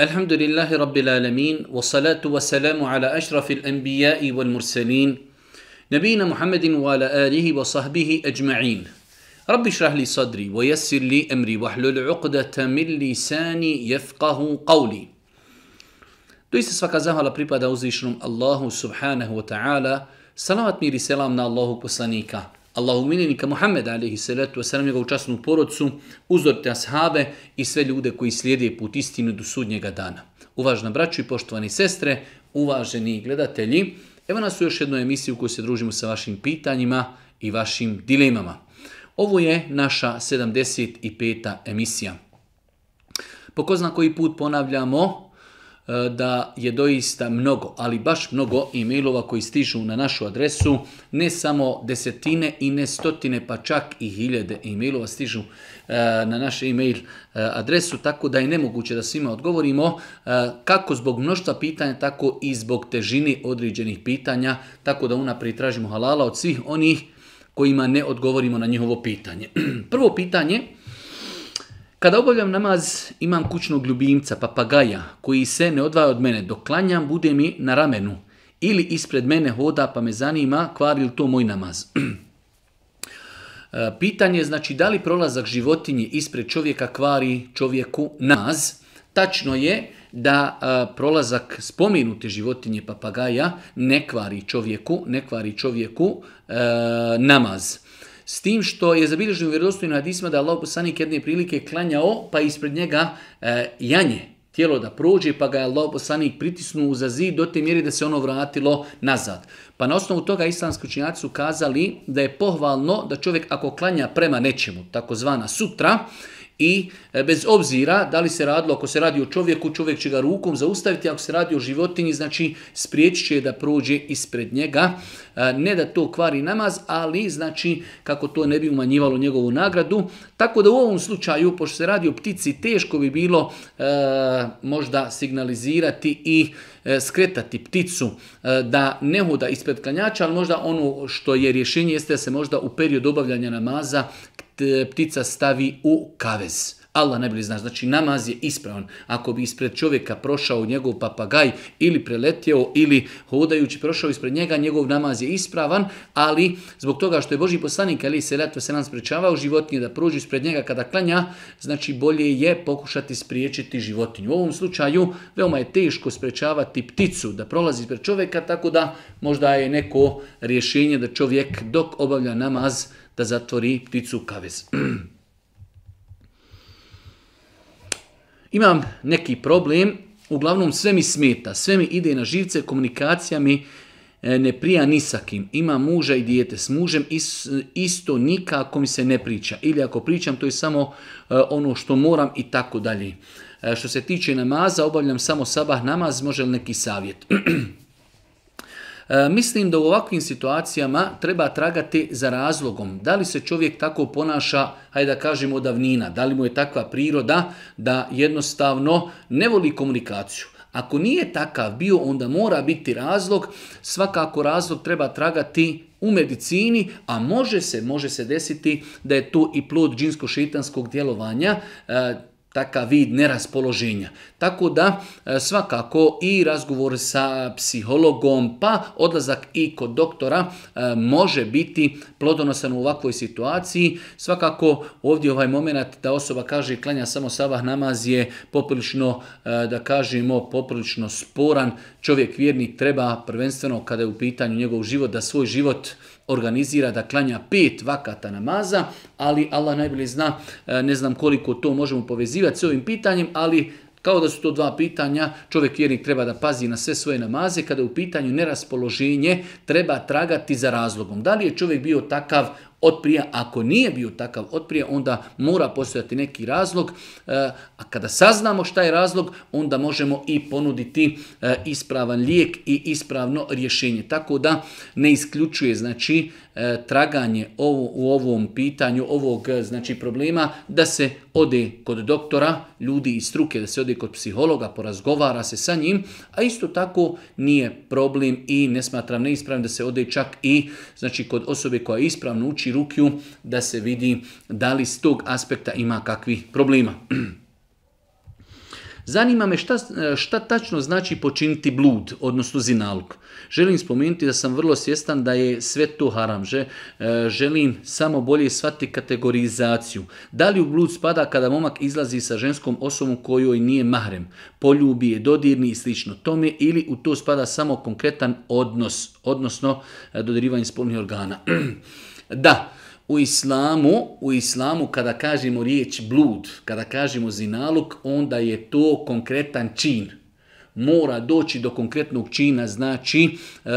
الحمد لله رب العالمين والصلاة والسلام على أشرف الأنبياء والمرسلين نبينا محمد وعلى آله وصحبه أجمعين رب اشرح لي صدري ويسر لي أمري واحلل عقدة من لساني يفقه قولي Doista svaka zahvala pripada uzvišenom Allahu subhanahu wa ta'ala, salavat mir i selam na Allahu poslanika. Allahu minjenika Muhammeda alaihi salatu wasalam, njegovu časnu porodcu, te have i sve ljude koji slijede put istinu do sudnjega dana. Uvažna braću i poštovani sestre, uvaženi gledatelji, evo nas u još jednoj emisiji u kojoj se družimo sa vašim pitanjima i vašim dilemama. Ovo je naša 75. emisija. Po zna koji put ponavljamo E, da je doista mnogo, ali baš mnogo e-mailova koji stižu na našu adresu, ne samo desetine i ne stotine, pa čak i hiljade e-mailova stižu e, na naš e-mail e, adresu, tako da je nemoguće da svima odgovorimo, kako zbog mnoštva pitanja, tako i zbog težini određenih pitanja, tako da unaprijed tražimo halala od svih onih kojima ne odgovorimo na njihovo pitanje. Prvo pitanje kada obavljam namaz imam kućnog ljubimca, papagaja, koji se ne odvaja od mene. Dok klanjam bude mi na ramenu ili ispred mene hoda pa me zanima kvari li to moj namaz. E, pitanje je znači da li prolazak životinje ispred čovjeka kvari čovjeku namaz. Tačno je da e, prolazak spomenute životinje papagaja ne kvari čovjeku, ne kvari čovjeku e, namaz. S tim što je zabilježen u vjerodostojnim hadisima da Allah poslanik jedne prilike klanjao, pa ispred njega e, janje, tijelo da prođe, pa ga je Allah poslanik pritisnuo za zid do te mjeri da se ono vratilo nazad. Pa na osnovu toga islamski učinjaci su kazali da je pohvalno da čovjek ako klanja prema nečemu, takozvana sutra, i e, bez obzira da li se radilo, ako se radi o čovjeku, čovjek će ga rukom zaustaviti, ako se radi o životinji, znači spriječit će da prođe ispred njega. E, ne da to kvari namaz, ali znači kako to ne bi umanjivalo njegovu nagradu. Tako da u ovom slučaju, pošto se radi o ptici, teško bi bilo e, možda signalizirati i skretati pticu da ne hoda ispred klanjača, ali možda ono što je rješenje jeste da se možda u period obavljanja namaza E, ptica stavi u kavez. Allah bili zna. Znači namaz je ispravan. Ako bi ispred čovjeka prošao njegov papagaj ili preletio ili hodajući prošao ispred njega, njegov namaz je ispravan, ali zbog toga što je Boži poslanik ali se leto se nam sprečavao životinje da pruži ispred njega kada klanja, znači bolje je pokušati spriječiti životinju. U ovom slučaju veoma je teško sprečavati pticu da prolazi ispred čovjeka, tako da možda je neko rješenje da čovjek dok obavlja namaz da zatvori pticu u kavez. Imam neki problem, uglavnom sve mi smeta, sve mi ide na živce, komunikacija mi e, ne prija ni sa Ima muža i dijete s mužem, isto nikako mi se ne priča. Ili ako pričam, to je samo e, ono što moram i tako dalje. E, što se tiče namaza, obavljam samo sabah namaz, može li neki savjet? E, mislim da u ovakvim situacijama treba tragati za razlogom. Da li se čovjek tako ponaša, hajde da kažemo, davnina? Da li mu je takva priroda da jednostavno ne voli komunikaciju? Ako nije takav bio, onda mora biti razlog. Svakako razlog treba tragati u medicini, a može se, može se desiti da je to i plod džinsko-šitanskog djelovanja. E, takav vid neraspoloženja. Tako da e, svakako i razgovor sa psihologom pa odlazak i kod doktora e, može biti plodonosan u ovakvoj situaciji. Svakako ovdje ovaj moment da osoba kaže klanja samo sabah namaz je poprilično e, da kažemo poprilično sporan. Čovjek vjernik treba prvenstveno kada je u pitanju njegov život da svoj život organizira da klanja pet vakata namaza, ali Allah najbolje zna, e, ne znam koliko to možemo povezivati s ovim pitanjem, ali kao da su to dva pitanja, čovjek vjernik treba da pazi na sve svoje namaze, kada u pitanju neraspoloženje, treba tragati za razlogom. Da li je čovjek bio takav otprije, ako nije bio takav otprije, onda mora postojati neki razlog, e, a kada saznamo šta je razlog, onda možemo i ponuditi e, ispravan lijek i ispravno rješenje. Tako da ne isključuje znači e, traganje ovo, u ovom pitanju, ovog znači problema, da se ode kod doktora, ljudi iz struke, da se ode kod psihologa, porazgovara se sa njim, a isto tako nije problem i ne smatram neispravnim da se ode čak i znači, kod osobe koja ispravno uči rukju, da se vidi da li s tog aspekta ima kakvi problema. Zanima me šta, šta tačno znači počiniti blud, odnosno zinalog. Želim spomenuti da sam vrlo svjestan da je sve to haram. Že, e, želim samo bolje svati kategorizaciju. Da li u blud spada kada momak izlazi sa ženskom osobom kojoj nije mahrem, poljubi je, dodirni i slično tome, ili u to spada samo konkretan odnos, odnosno e, dodirivanje spolnih organa? da, u islamu, u islamu kada kažemo riječ blud, kada kažemo zinaluk, onda je to konkretan čin. Mora doći do konkretnog čina, znači e,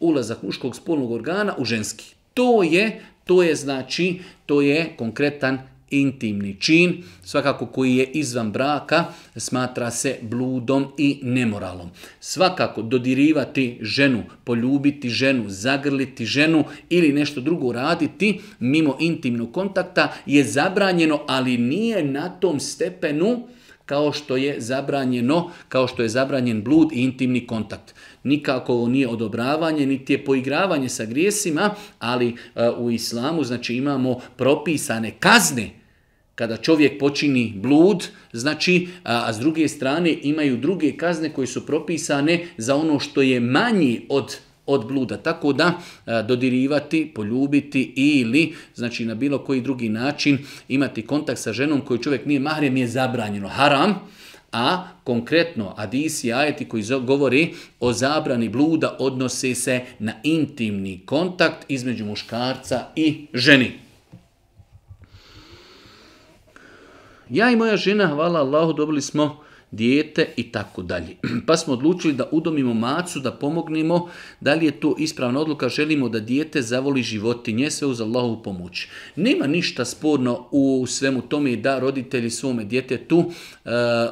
ulazak muškog spolnog organa u ženski. To je, to je znači, to je konkretan intimni čin, svakako koji je izvan braka, smatra se bludom i nemoralom. Svakako dodirivati ženu, poljubiti ženu, zagrliti ženu ili nešto drugo raditi mimo intimnog kontakta je zabranjeno, ali nije na tom stepenu kao što je zabranjeno, kao što je zabranjen blud i intimni kontakt nikako ovo nije odobravanje, niti je poigravanje sa grijesima, ali e, u islamu znači imamo propisane kazne kada čovjek počini blud, znači, a, s druge strane imaju druge kazne koje su propisane za ono što je manji od od bluda. Tako da dodirivati, poljubiti ili znači na bilo koji drugi način imati kontakt sa ženom koju čovjek nije mahrem je zabranjeno. Haram, a konkretno adisi ajeti koji govori o zabrani bluda odnose se na intimni kontakt između muškarca i ženi. Ja i moja žena, hvala Allahu, dobili smo dijete i tako dalje. Pa smo odlučili da udomimo macu, da pomognemo, da li je to ispravna odluka, želimo da dijete zavoli životinje, sve uz Allahovu pomoć. Nema ništa sporno u svemu tome da roditelji svome djetetu uh,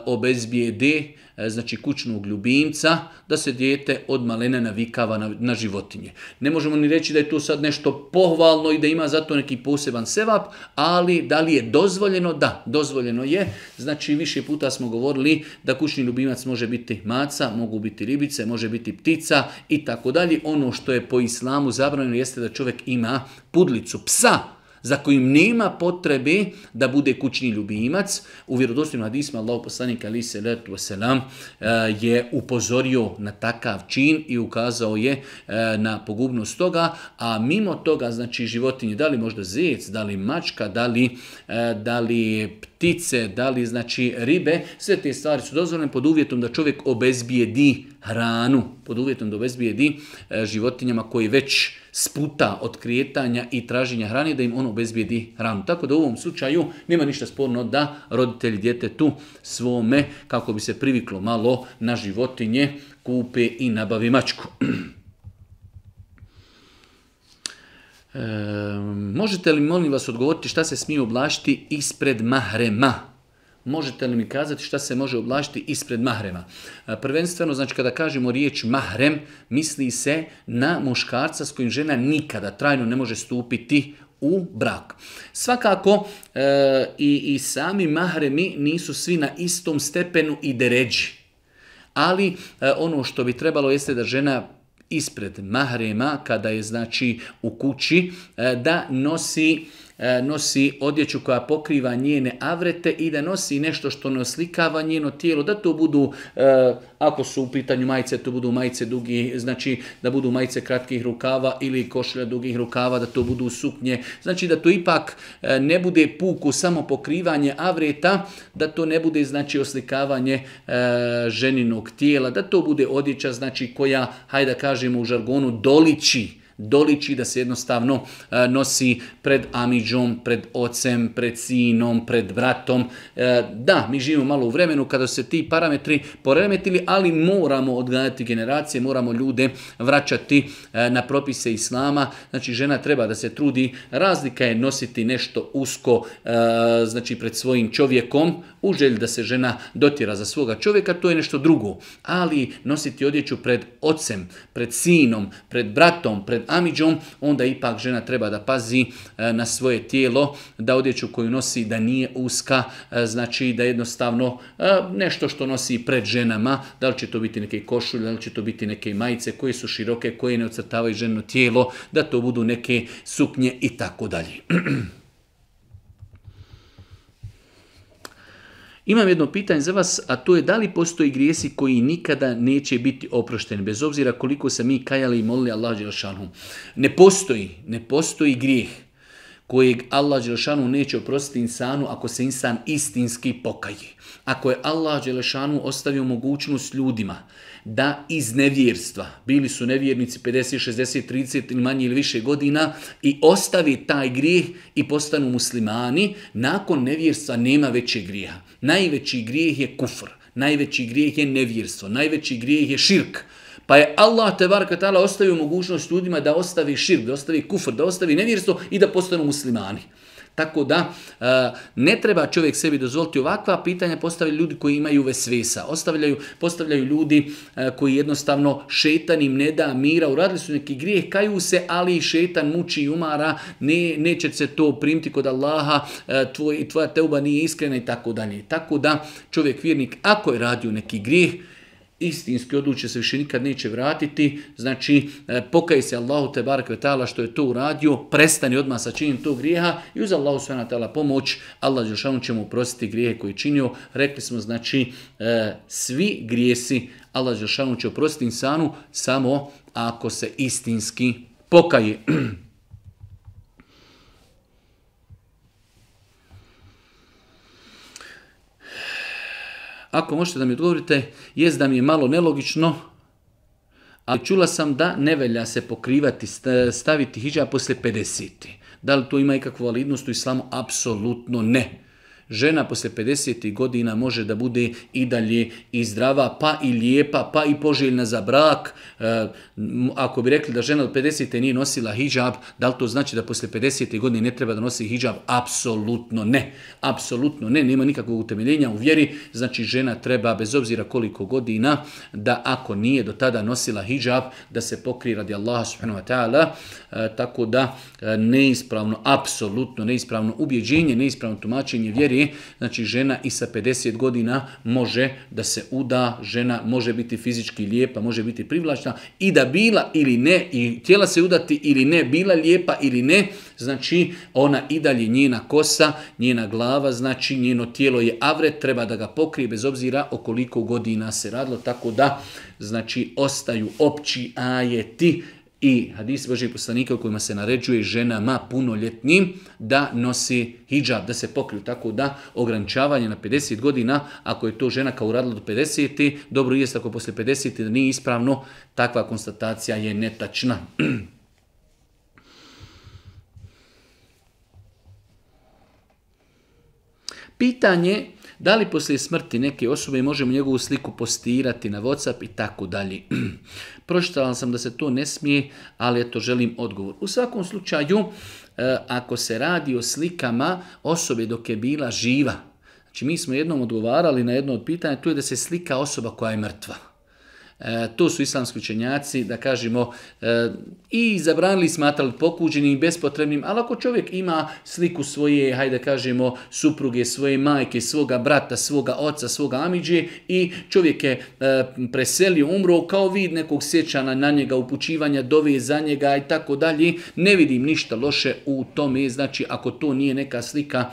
obezbijede E, znači kućnog ljubimca, da se dijete od malene navikava na, životinje. Ne možemo ni reći da je to sad nešto pohvalno i da ima zato neki poseban sevap, ali da li je dozvoljeno? Da, dozvoljeno je. Znači više puta smo govorili da kućni ljubimac može biti maca, mogu biti ribice, može biti ptica i tako dalje. Ono što je po islamu zabranjeno jeste da čovjek ima pudlicu psa, za kojim nema potrebe da bude kućni ljubimac. U vjerodostojnim hadisima Allah poslanik ali se je upozorio na takav čin i ukazao je e, na pogubnost toga, a mimo toga znači životinje, da li možda zec, da li mačka, da li, e, ptice, da li znači ribe, sve te stvari su dozvoljene pod uvjetom da čovjek obezbijedi hranu, pod uvjetom da obezbijedi e, životinjama koji već sputa od krijetanja i traženja hrane, da im on obezbijedi hranu. Tako da u ovom slučaju nema ništa sporno da roditelji tu svome, kako bi se priviklo malo na životinje, kupe i nabavi mačku. Ehm, možete li molim vas odgovoriti šta se smije oblačiti ispred mahrema? Možete li mi kazati šta se može oblašiti ispred mahrema? Prvenstveno, znači kada kažemo riječ mahrem, misli se na muškarca s kojim žena nikada trajno ne može stupiti u brak. Svakako e, i, i sami mahremi nisu svi na istom stepenu i deređi. Ali e, ono što bi trebalo jeste da žena ispred mahrema, kada je znači u kući, e, da nosi E, nosi odjeću koja pokriva njene avrete i da nosi nešto što ne oslikava njeno tijelo, da to budu, e, ako su u pitanju majice, to budu majice dugi, znači da budu majice kratkih rukava ili košlja dugih rukava, da to budu suknje, znači da to ipak e, ne bude puku samo pokrivanje avreta, da to ne bude znači oslikavanje ženinog tijela, da to bude odjeća znači koja, hajde da kažemo u žargonu, doliči doliči da se jednostavno e, nosi pred Amidžom, pred ocem, pred sinom, pred bratom. E, da, mi živimo malo u vremenu kada se ti parametri poremetili, ali moramo odgajati generacije, moramo ljude vraćati e, na propise islama. Znači, žena treba da se trudi. Razlika je nositi nešto usko znači pred svojim čovjekom u želji da se žena dotira za svoga čovjeka, to je nešto drugo. Ali nositi odjeću pred ocem, pred sinom, pred bratom, pred amidžom, onda ipak žena treba da pazi e, na svoje tijelo, da odjeću koju nosi da nije uska, e, znači da jednostavno e, nešto što nosi pred ženama, da li će to biti neke košulje, da li će to biti neke majice koje su široke, koje ne ocrtavaju ženo tijelo, da to budu neke suknje i tako dalje. Imam jedno pitanje za vas, a to je da li postoji grijesi koji nikada neće biti oprošteni, bez obzira koliko se mi kajali i molili Allah Đelšanu. Ne postoji, ne postoji grijeh kojeg Allah Đelšanu neće oprostiti insanu ako se insan istinski pokaji. Ako je Allah Đelšanu ostavio mogućnost ljudima da iz nevjerstva, bili su nevjernici 50, 60, 30 ili manje ili više godina i ostavi taj grijeh i postanu muslimani, nakon nevjerstva nema većeg grijeha. Najveći grijeh je kufr, najveći grijeh je nevjerstvo, najveći grijeh je širk. Pa je Allah te ostavio mogućnost ljudima da ostavi širk, da ostavi kufr, da ostavi nevjerstvo i da postanu muslimani. Tako da e, ne treba čovjek sebi dozvoliti ovakva pitanja, postavljaju ljudi koji imaju vesvesa, ostavljaju, postavljaju ljudi e, koji jednostavno šetan im ne da mira, uradili su neki grijeh, kaju se, ali i šetan muči i umara, ne, neće se to primiti kod Allaha, e, tvoj, tvoja teuba nije iskrena i tako dalje. Tako da čovjek vjernik ako je radio neki grijeh, istinski odluče se više nikad neće vratiti, znači e, pokaj se Allahu te bar vetala što je to uradio, prestani odmah sa činim tog grijeha i uz Allahu sve pomoć, Allah Đošanu će mu oprostiti grijehe koji činio. Rekli smo znači e, svi grijesi Allah Đošanu će oprostiti insanu samo ako se istinski pokaje. Ako možete da mi odgovorite, jest da mi je malo nelogično, ali čula sam da ne velja se pokrivati, staviti hijab poslije 50. Da li to ima ikakvu validnost u islamu? Apsolutno ne žena posle 50. godina može da bude i dalje i zdrava, pa i lijepa, pa i poželjna za brak. E, ako bi rekli da žena od 50. nije nosila hijab, da li to znači da posle 50. godine ne treba da nosi hijab? Apsolutno ne. Apsolutno ne, nema nikakvog utemeljenja u vjeri. Znači žena treba, bez obzira koliko godina, da ako nije do tada nosila hijab, da se pokri radi Allaha subhanahu wa ta'ala. E, tako da e, neispravno, apsolutno neispravno ubjeđenje, neispravno tumačenje vjeri znači žena i sa 50 godina može da se uda, žena može biti fizički lijepa, može biti privlačna i da bila ili ne, i tjela se udati ili ne, bila lijepa ili ne, znači ona i dalje njena kosa, njena glava, znači njeno tijelo je avret, treba da ga pokrije bez obzira o koliko godina se radilo, tako da znači ostaju opći ajeti i hadis Božih poslanika u kojima se naređuje ženama punoljetnim da nosi hijab, da se pokriju. Tako da ograničavanje na 50 godina, ako je to žena kao uradila do 50, dobro jest ako posle 50 da nije ispravno, takva konstatacija je netačna. Pitanje da li poslije smrti neke osobe možemo njegovu sliku postirati na Whatsapp i tako dalje? Pročitala sam da se to ne smije, ali eto želim odgovor. U svakom slučaju, e, ako se radi o slikama osobe dok je bila živa, znači mi smo jednom odgovarali na jedno od pitanja, to je da se slika osoba koja je mrtva. E, to su islamski učenjaci, da kažemo, e, i zabranili smatrali pokuđenim i bespotrebnim, ali ako čovjek ima sliku svoje, hajde da kažemo, supruge, svoje majke, svoga brata, svoga oca, svoga amiđe i čovjek je e, preselio, umro, kao vid nekog sjećana na njega, upućivanja, dove za njega i tako dalje, ne vidim ništa loše u tome, znači ako to nije neka slika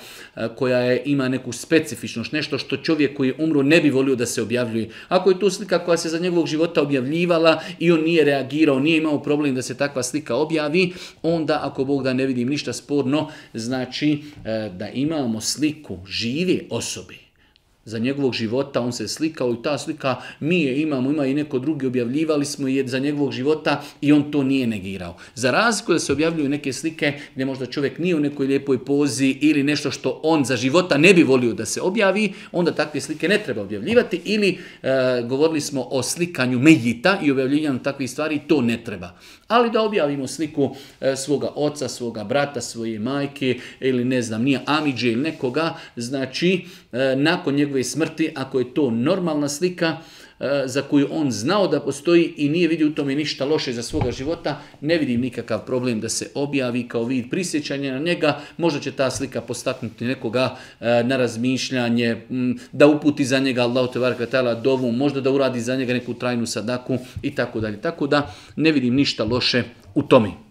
koja je, ima neku specifičnost, nešto što čovjek koji je umro ne bi volio da se objavljuje. Ako je to slika koja se za njegovog života objavljivala i on nije reagirao, nije imao problem da se takva slika objavi, onda ako Bog da ne vidim ništa sporno, znači e, da imamo sliku žive osobe za njegovog života, on se slikao i ta slika mi je imamo, ima i neko drugi, objavljivali smo je za njegovog života i on to nije negirao. Za razliku da se objavljuju neke slike gdje možda čovjek nije u nekoj lijepoj pozi ili nešto što on za života ne bi volio da se objavi, onda takve slike ne treba objavljivati ili e, govorili smo o slikanju mejita i objavljivanju takvih stvari, to ne treba ali da objavimo sliku e, svoga oca, svoga brata, svoje majke ili ne znam, nije Amidže ili nekoga, znači e, nakon njegove smrti, ako je to normalna slika, E, za koju on znao da postoji i nije vidio u tome ništa loše za svoga života, ne vidim nikakav problem da se objavi kao vid prisjećanja na njega, možda će ta slika postaknuti nekoga e, na razmišljanje, da uputi za njega Allah te varka dovu, možda da uradi za njega neku trajnu sadaku i tako dalje. Tako da ne vidim ništa loše u tome.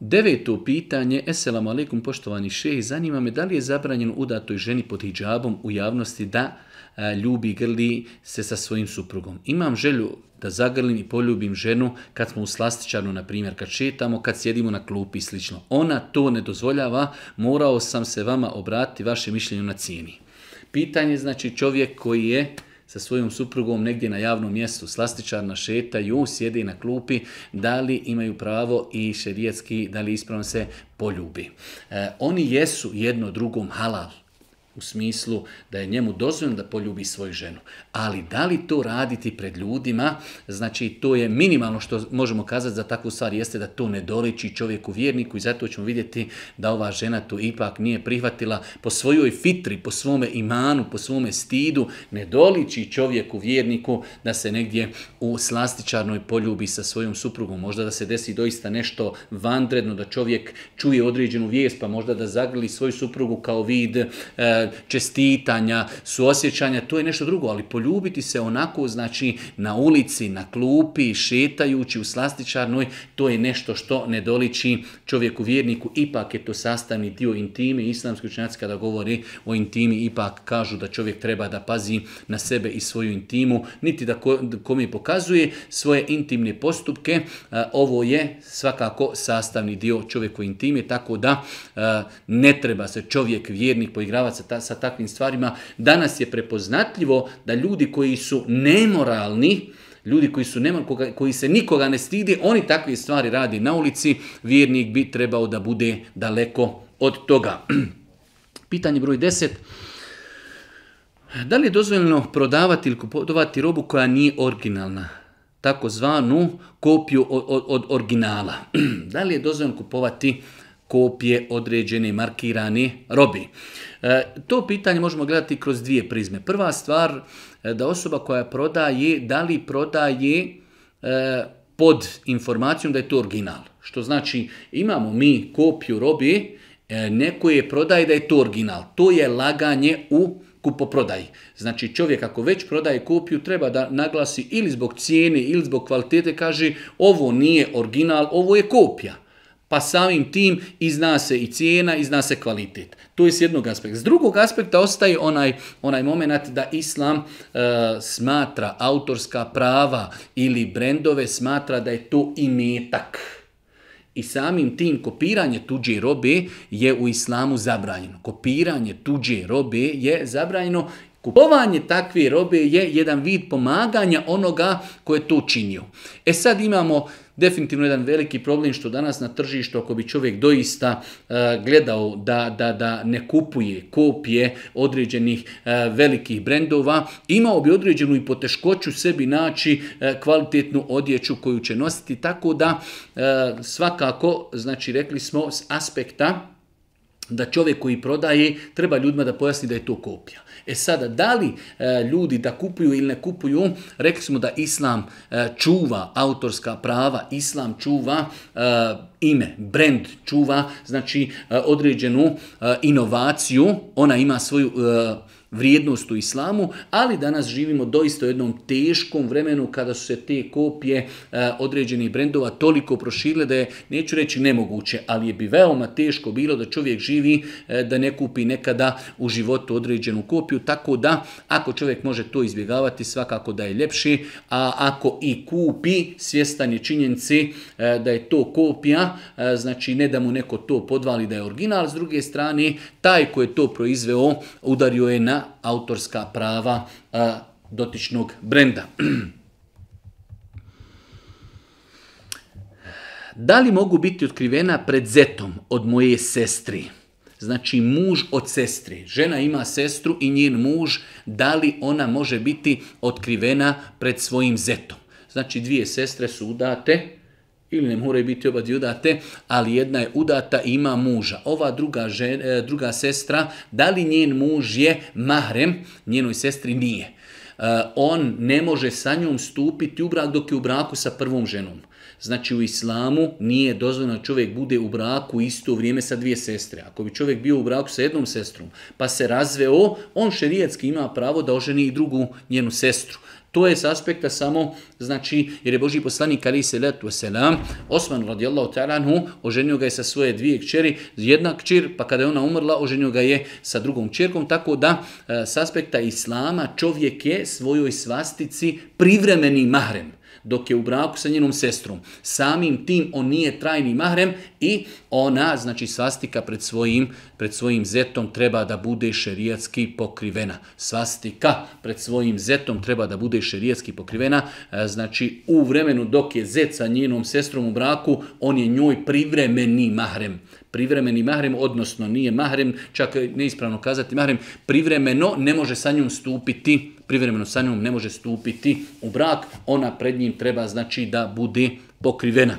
Deveto pitanje, eselamu alaikum poštovani šeji, zanima me da li je zabranjeno udatoj ženi pod hijabom u javnosti da e, ljubi, grli se sa svojim suprugom. Imam želju da zagrlim i poljubim ženu kad smo u slastičarnu, na primjer, kad šetamo, kad sjedimo na klupi i slično. Ona to ne dozvoljava, morao sam se vama obratiti vaše mišljenje na cijeni. Pitanje znači čovjek koji je sa svojom suprugom negdje na javnom mjestu, slastičarna šetaju, ju sjedi na klupi, da li imaju pravo i šerijetski, da li ispravno se poljubi. E, oni jesu jedno drugom halal, u smislu da je njemu dozvoljeno da poljubi svoju ženu. Ali da li to raditi pred ljudima, znači to je minimalno što možemo kazati za takvu stvar, jeste da to ne doliči čovjeku vjerniku i zato ćemo vidjeti da ova žena to ipak nije prihvatila po svojoj fitri, po svome imanu, po svome stidu, ne doliči čovjeku vjerniku da se negdje u slastičarnoj poljubi sa svojom suprugom. Možda da se desi doista nešto vanredno, da čovjek čuje određenu vijest, pa možda da zagrli svoju suprugu kao vid e, čestitanja, suosjećanja, to je nešto drugo, ali poljubiti se onako, znači, na ulici, na klupi, šetajući u slastičarnoj, to je nešto što ne doliči čovjeku vjerniku. Ipak je to sastavni dio intime. Islamski učenjaci kada govori o intimi, ipak kažu da čovjek treba da pazi na sebe i svoju intimu, niti da kome pokazuje svoje intimne postupke. E, ovo je svakako sastavni dio čovjeku intime, tako da e, ne treba se čovjek vjernik poigravati sa sa takvim stvarima. Danas je prepoznatljivo da ljudi koji su nemoralni, ljudi koji su nema, koji se nikoga ne stidi, oni takve stvari radi na ulici, vjernik bi trebao da bude daleko od toga. Pitanje broj 10. Da li je dozvoljeno prodavati ili kupovati robu koja nije originalna? takozvanu kopiju od, od originala. da li je dozvoljeno kupovati kopije određene markirane robi? E, to pitanje možemo gledati kroz dvije prizme. Prva stvar e, da osoba koja prodaje, da li prodaje e, pod informacijom da je to original. Što znači imamo mi kopiju robe, neko je prodaje da je to original. To je laganje u kupoprodaji. Znači čovjek ako već prodaje kopiju treba da naglasi ili zbog cijene ili zbog kvalitete kaže ovo nije original, ovo je kopija. Pa samim tim izna se i cijena, izna se kvalitet. To je s jednog aspekta. S drugog aspekta ostaje onaj, onaj moment da islam e, smatra autorska prava ili brendove smatra da je to imetak. I samim tim kopiranje tuđe robe je u islamu zabranjeno. Kopiranje tuđe robe je zabranjeno Kupovanje takve robe je jedan vid pomaganja onoga koje je to činio. E sad imamo definitivno jedan veliki problem što danas na tržištu ako bi čovjek doista e, gledao da, da, da ne kupuje kopije određenih e, velikih brendova, imao bi određenu i poteškoću sebi naći e, kvalitetnu odjeću koju će nositi, tako da svakako, znači rekli smo s aspekta da čovjek koji prodaje treba ljudima da pojasni da je to kopija. E sada, da li e, ljudi da kupuju ili ne kupuju, rekli smo da Islam e, čuva autorska prava, Islam čuva e, ime, brand čuva, znači određenu inovaciju, ona ima svoju vrijednost u islamu, ali danas živimo doista u jednom teškom vremenu kada su se te kopije e, određenih brendova toliko proširile da je, neću reći nemoguće, ali je bi veoma teško bilo da čovjek živi e, da ne kupi nekada u životu određenu kopiju, tako da ako čovjek može to izbjegavati svakako da je ljepši, a ako i kupi svjestan je činjenci e, da je to kopija, znači ne da mu neko to podvali da je original, s druge strane taj ko je to proizveo udario je na autorska prava dotičnog brenda. Da li mogu biti otkrivena pred zetom od moje sestri? Znači muž od sestri. Žena ima sestru i njen muž, da li ona može biti otkrivena pred svojim zetom? Znači dvije sestre su udate, ili ne moraju biti oba udate, ali jedna je udata i ima muža. Ova druga, e, druga sestra, da li njen muž je mahrem, njenoj sestri nije. E, on ne može sa njom stupiti u brak dok je u braku sa prvom ženom. Znači u islamu nije dozvoljeno da čovjek bude u braku isto vrijeme sa dvije sestre. Ako bi čovjek bio u braku sa jednom sestrom pa se razveo, on šerijetski ima pravo da oženi i drugu njenu sestru. To je s aspekta samo, znači, jer je Boži poslanik Ali letu Selam, Osman radijallahu ta'ala oženio ga je sa svoje dvije kćeri, jedna kćer, pa kada je ona umrla, oženio ga je sa drugom kćerkom, tako da e, s aspekta Islama čovjek je svojoj svastici privremeni mahrem dok je u braku sa njenom sestrom. Samim tim on nije trajni mahrem i ona, znači svastika pred svojim, pred svojim zetom treba da bude šerijatski pokrivena. Svastika pred svojim zetom treba da bude šerijatski pokrivena. E, znači u vremenu dok je zet sa njenom sestrom u braku, on je njoj privremeni mahrem privremeni mahrem, odnosno nije mahrem, čak neispravno kazati mahrem, privremeno ne može sa njom stupiti privremeno sa njom ne može stupiti u brak, ona pred njim treba znači da bude pokrivena.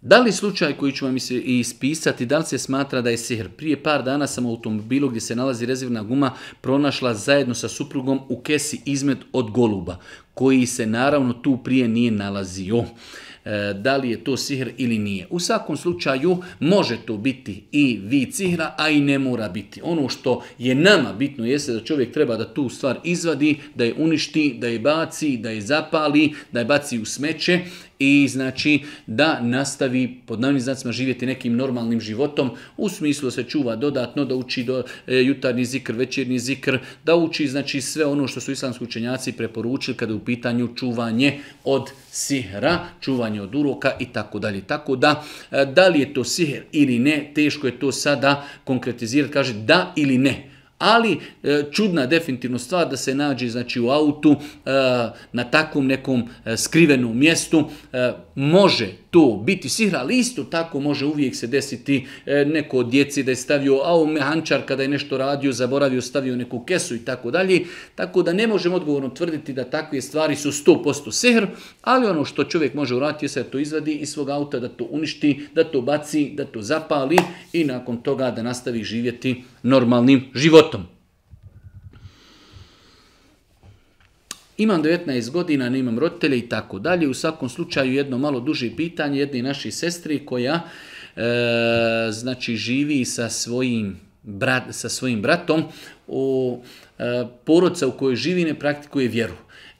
Da li slučaj koji ću vam se ispisati, da li se smatra da je sihr? Prije par dana sam u automobilu gdje se nalazi rezervna guma pronašla zajedno sa suprugom u kesi izmet od goluba, koji se naravno tu prije nije nalazio. E, da li je to sihr ili nije. U svakom slučaju može to biti i vi sihra, a i ne mora biti. Ono što je nama bitno jeste da čovjek treba da tu stvar izvadi, da je uništi, da je baci, da je zapali, da je baci u smeće i znači da nastavi pod navnim znacima živjeti nekim normalnim životom u smislu se čuva dodatno da uči do, e, jutarnji zikr, večernji zikr, da uči znači sve ono što su islamski učenjaci preporučili kada je u pitanju čuvanje od sihra, čuvanje od uroka i tako dalje. Tako da, e, da li je to sihr ili ne, teško je to sada konkretizirati, kaže da ili ne ali e, čudna definitivno stvar da se nađe znači, u autu e, na takvom nekom e, skrivenom mjestu, može to biti sihra, ali isto tako može uvijek se desiti e, neko od djeci da je stavio, a mehančar kada je nešto radio, zaboravio, stavio neku kesu i tako dalje. Tako da ne možemo odgovorno tvrditi da takve stvari su 100% sihr, ali ono što čovjek može uraditi je da to izvadi iz svog auta, da to uništi, da to baci, da to zapali i nakon toga da nastavi živjeti normalnim životom. imam 19 godina, ne imam roditelje i tako dalje. U svakom slučaju jedno malo duže pitanje jedne naše sestri koja e, znači živi sa svojim, brat, sa svojim bratom. u e, porodca u kojoj živi ne praktikuje vjeru.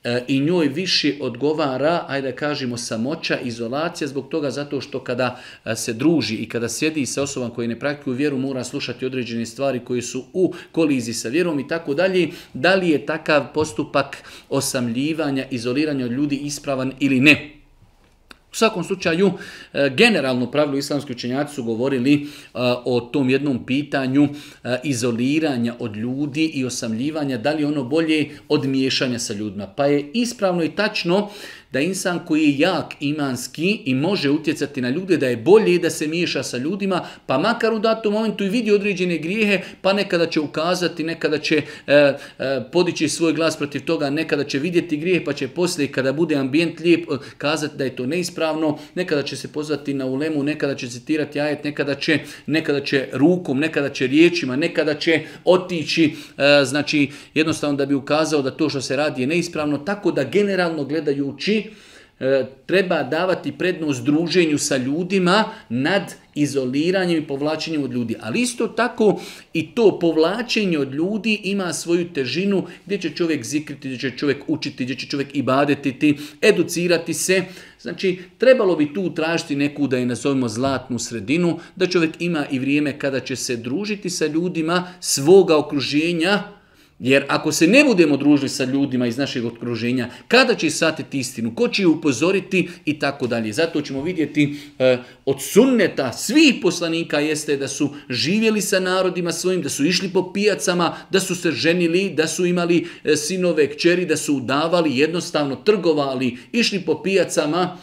E, i njoj više odgovara, ajde da kažemo, samoća, izolacija, zbog toga zato što kada e, se druži i kada sjedi sa osobom koji ne praktikuju vjeru, mora slušati određene stvari koje su u kolizi sa vjerom i tako dalje. Da li je takav postupak osamljivanja, izoliranja od ljudi ispravan ili ne? U svakom slučaju, e, generalno pravilo islamski učenjaci su govorili e, o tom jednom pitanju e, izoliranja od ljudi i osamljivanja, da li ono bolje od miješanja sa ljudima. Pa je ispravno i tačno da insan koji je jak imanski i može utjecati na ljude, da je bolje da se miješa sa ljudima, pa makar u datom momentu i vidi određene grijehe, pa nekada će ukazati, nekada će e, e, podići svoj glas protiv toga, nekada će vidjeti grijehe, pa će poslije kada bude ambijent lijep e, kazati da je to neispravno, nekada će se pozvati na ulemu, nekada će citirati ajet, nekada će, nekada će rukom, nekada će riječima, nekada će otići, znači jednostavno da bi ukazao da to što se radi je neispravno, tako da generalno gledajući E, treba davati prednost druženju sa ljudima nad izoliranjem i povlačenjem od ljudi. Ali isto tako i to povlačenje od ljudi ima svoju težinu gdje će čovjek zikriti, gdje će čovjek učiti, gdje će čovjek badetiti, educirati se. Znači, trebalo bi tu tražiti neku, da je nazovimo, zlatnu sredinu, da čovjek ima i vrijeme kada će se družiti sa ljudima svoga okruženja, jer ako se ne budemo družili sa ljudima iz našeg okruženja, kada će shvatiti istinu, ko će ju upozoriti i tako dalje. Zato ćemo vidjeti e, od sunneta svih poslanika jeste da su živjeli sa narodima svojim, da su išli po pijacama, da su se ženili, da su imali e, sinove, kćeri, da su udavali, jednostavno trgovali, išli po pijacama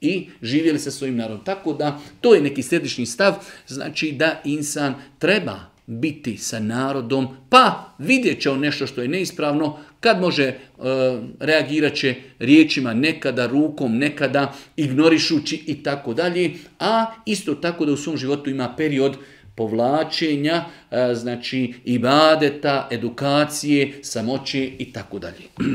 i živjeli sa svojim narodom. Tako da to je neki središnji stav, znači da insan treba biti sa narodom, pa vidjet će on nešto što je neispravno, kad može e, reagirat će riječima nekada, rukom, nekada, ignorišući i tako dalje, a isto tako da u svom životu ima period povlačenja, e, znači ibadeta, edukacije, samoće i tako dalje.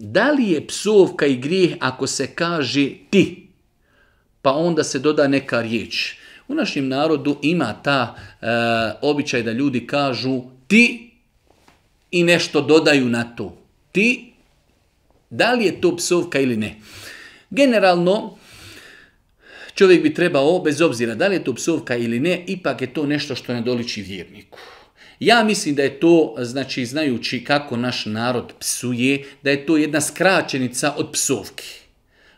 Da li je psovka i grijeh ako se kaže ti? pa onda se doda neka riječ. U našem narodu ima ta e, običaj da ljudi kažu ti i nešto dodaju na to. Ti, da li je to psovka ili ne? Generalno, čovjek bi trebao, bez obzira da li je to psovka ili ne, ipak je to nešto što ne doliči vjerniku. Ja mislim da je to, znači znajući kako naš narod psuje, da je to jedna skraćenica od psovki.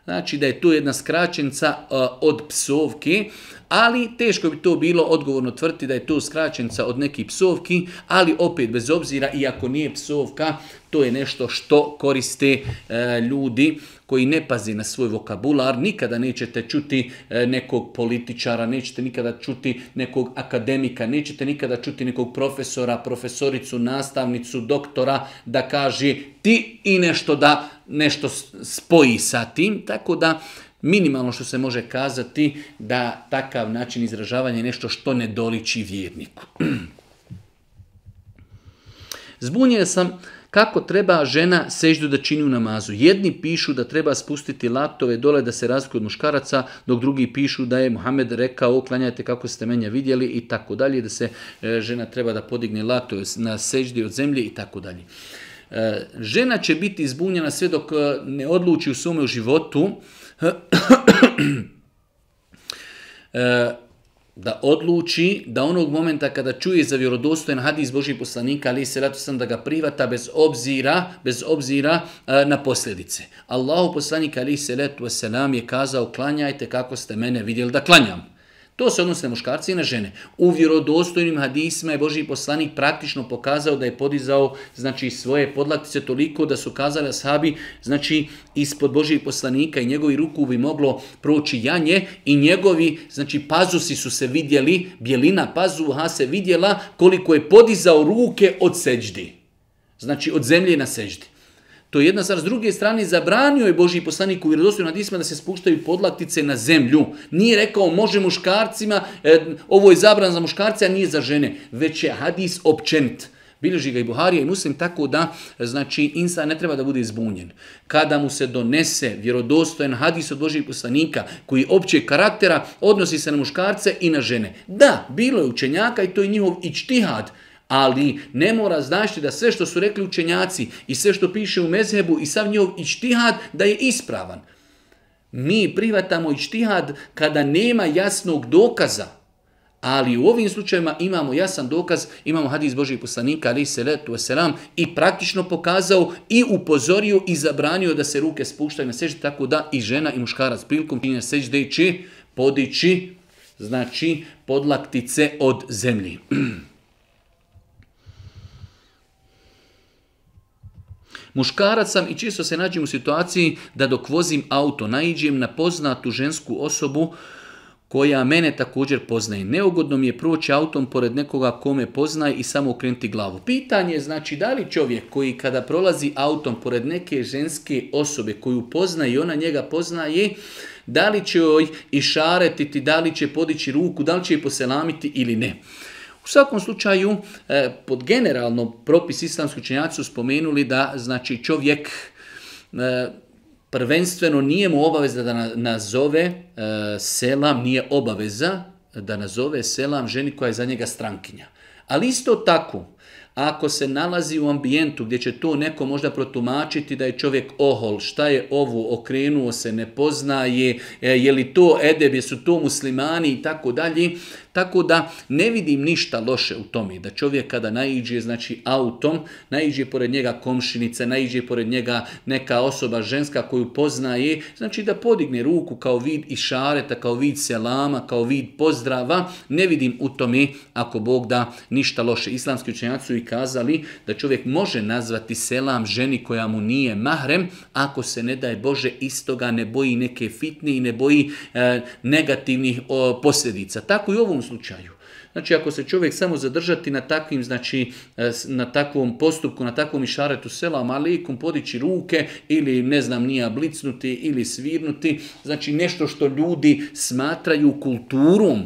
Znači da je tu jedna skraćenica e, od psovki, ali teško bi to bilo odgovorno tvrti da je to skraćenica od nekih psovki, ali opet bez obzira i ako nije psovka, to je nešto što koriste e, ljudi koji ne pazi na svoj vokabular, nikada nećete čuti e, nekog političara, nećete nikada čuti nekog akademika, nećete nikada čuti nekog profesora, profesoricu, nastavnicu, doktora da kaže ti i nešto da nešto spoji sa tim, tako da minimalno što se može kazati da takav način izražavanja je nešto što ne doliči vjerniku. Zbunjen sam kako treba žena seždu da čini u namazu. Jedni pišu da treba spustiti latove dole da se razlikuje od muškaraca, dok drugi pišu da je Mohamed rekao klanjajte kako ste menja vidjeli i tako dalje, da se e, žena treba da podigne latove na seždi od zemlje i tako dalje. E, žena će biti zbunjena sve dok e, ne odluči u svome životu Eh, da odluči da onog momenta kada čuje za vjerodostojen hadis Božih poslanika, ali se ratu sam da ga privata bez obzira, bez obzira eh, na posljedice. Allahu poslanik ali se ratu je kazao klanjajte kako ste mene vidjeli da klanjam. To se odnosi na i na žene. U vjerodostojnim hadisima je Boži poslanik praktično pokazao da je podizao znači, svoje podlaktice toliko da su kazali ashabi, znači ispod Boži poslanika i njegovi ruku bi moglo proći janje i njegovi znači, pazusi su se vidjeli, bjelina pazuha se vidjela koliko je podizao ruke od seđdi. Znači od zemlje na seđdi. To je jedna stvar. S druge strane, zabranio je Boži poslanik u nad disma da se spuštaju podlatice na zemlju. Nije rekao može muškarcima, e, ovo je zabran za muškarce, a nije za žene. Već je hadis općenit. Bilježi ga i Buharija i Muslim tako da znači insan ne treba da bude zbunjen. Kada mu se donese vjerodostojen hadis od Božih poslanika koji opće karaktera odnosi se na muškarce i na žene. Da, bilo je učenjaka i to je njihov ičtihad ali ne mora značiti da sve što su rekli učenjaci i sve što piše u mezhebu i sav i ištihad da je ispravan. Mi prihvatamo ištihad kada nema jasnog dokaza. Ali u ovim slučajevima imamo jasan dokaz, imamo hadis Božih poslanika, ali se letu selam, i praktično pokazao i upozorio i zabranio da se ruke spuštaju na sežde, tako da i žena i muškarac prilikom činjenja sežde će podići, znači podlaktice od zemlji. Muškarac sam i čisto se nađem u situaciji da dok vozim auto naiđem na poznatu žensku osobu koja mene također poznaje. Neugodno mi je proći autom pored nekoga kome poznaje i samo okrenuti glavu. Pitanje je znači da li čovjek koji kada prolazi autom pored neke ženske osobe koju poznaje i ona njega poznaje, da li će joj išaretiti, da li će podići ruku, da li će je poselamiti ili ne. U svakom slučaju, e, pod generalno propis islamske učenjaci su spomenuli da znači čovjek e, prvenstveno nije mu obaveza da nazove e, selam, nije obaveza da nazove selam ženi koja je za njega strankinja. Ali isto tako, ako se nalazi u ambijentu gdje će to neko možda protumačiti da je čovjek ohol, šta je ovo, okrenuo se, ne poznaje, je li to edeb, su to muslimani i tako dalje, tako da ne vidim ništa loše u tome da čovjek kada naiđe znači autom, naiđe pored njega komšinica, naiđe pored njega neka osoba ženska koju poznaje, znači da podigne ruku kao vid i šareta, kao vid selama, kao vid pozdrava, ne vidim u tome ako Bog da ništa loše. Islamski učenjaci su i kazali da čovjek može nazvati selam ženi koja mu nije mahrem, ako se ne daje Bože istoga ne boji neke fitne i ne boji e, negativnih posljedica. Tako i ovom slučaju. Znači, ako se čovjek samo zadržati na takvim, znači, e, na takvom postupku, na takvom išaretu selam alikum, podići ruke ili, ne znam, nija blicnuti ili svirnuti, znači nešto što ljudi smatraju kulturom,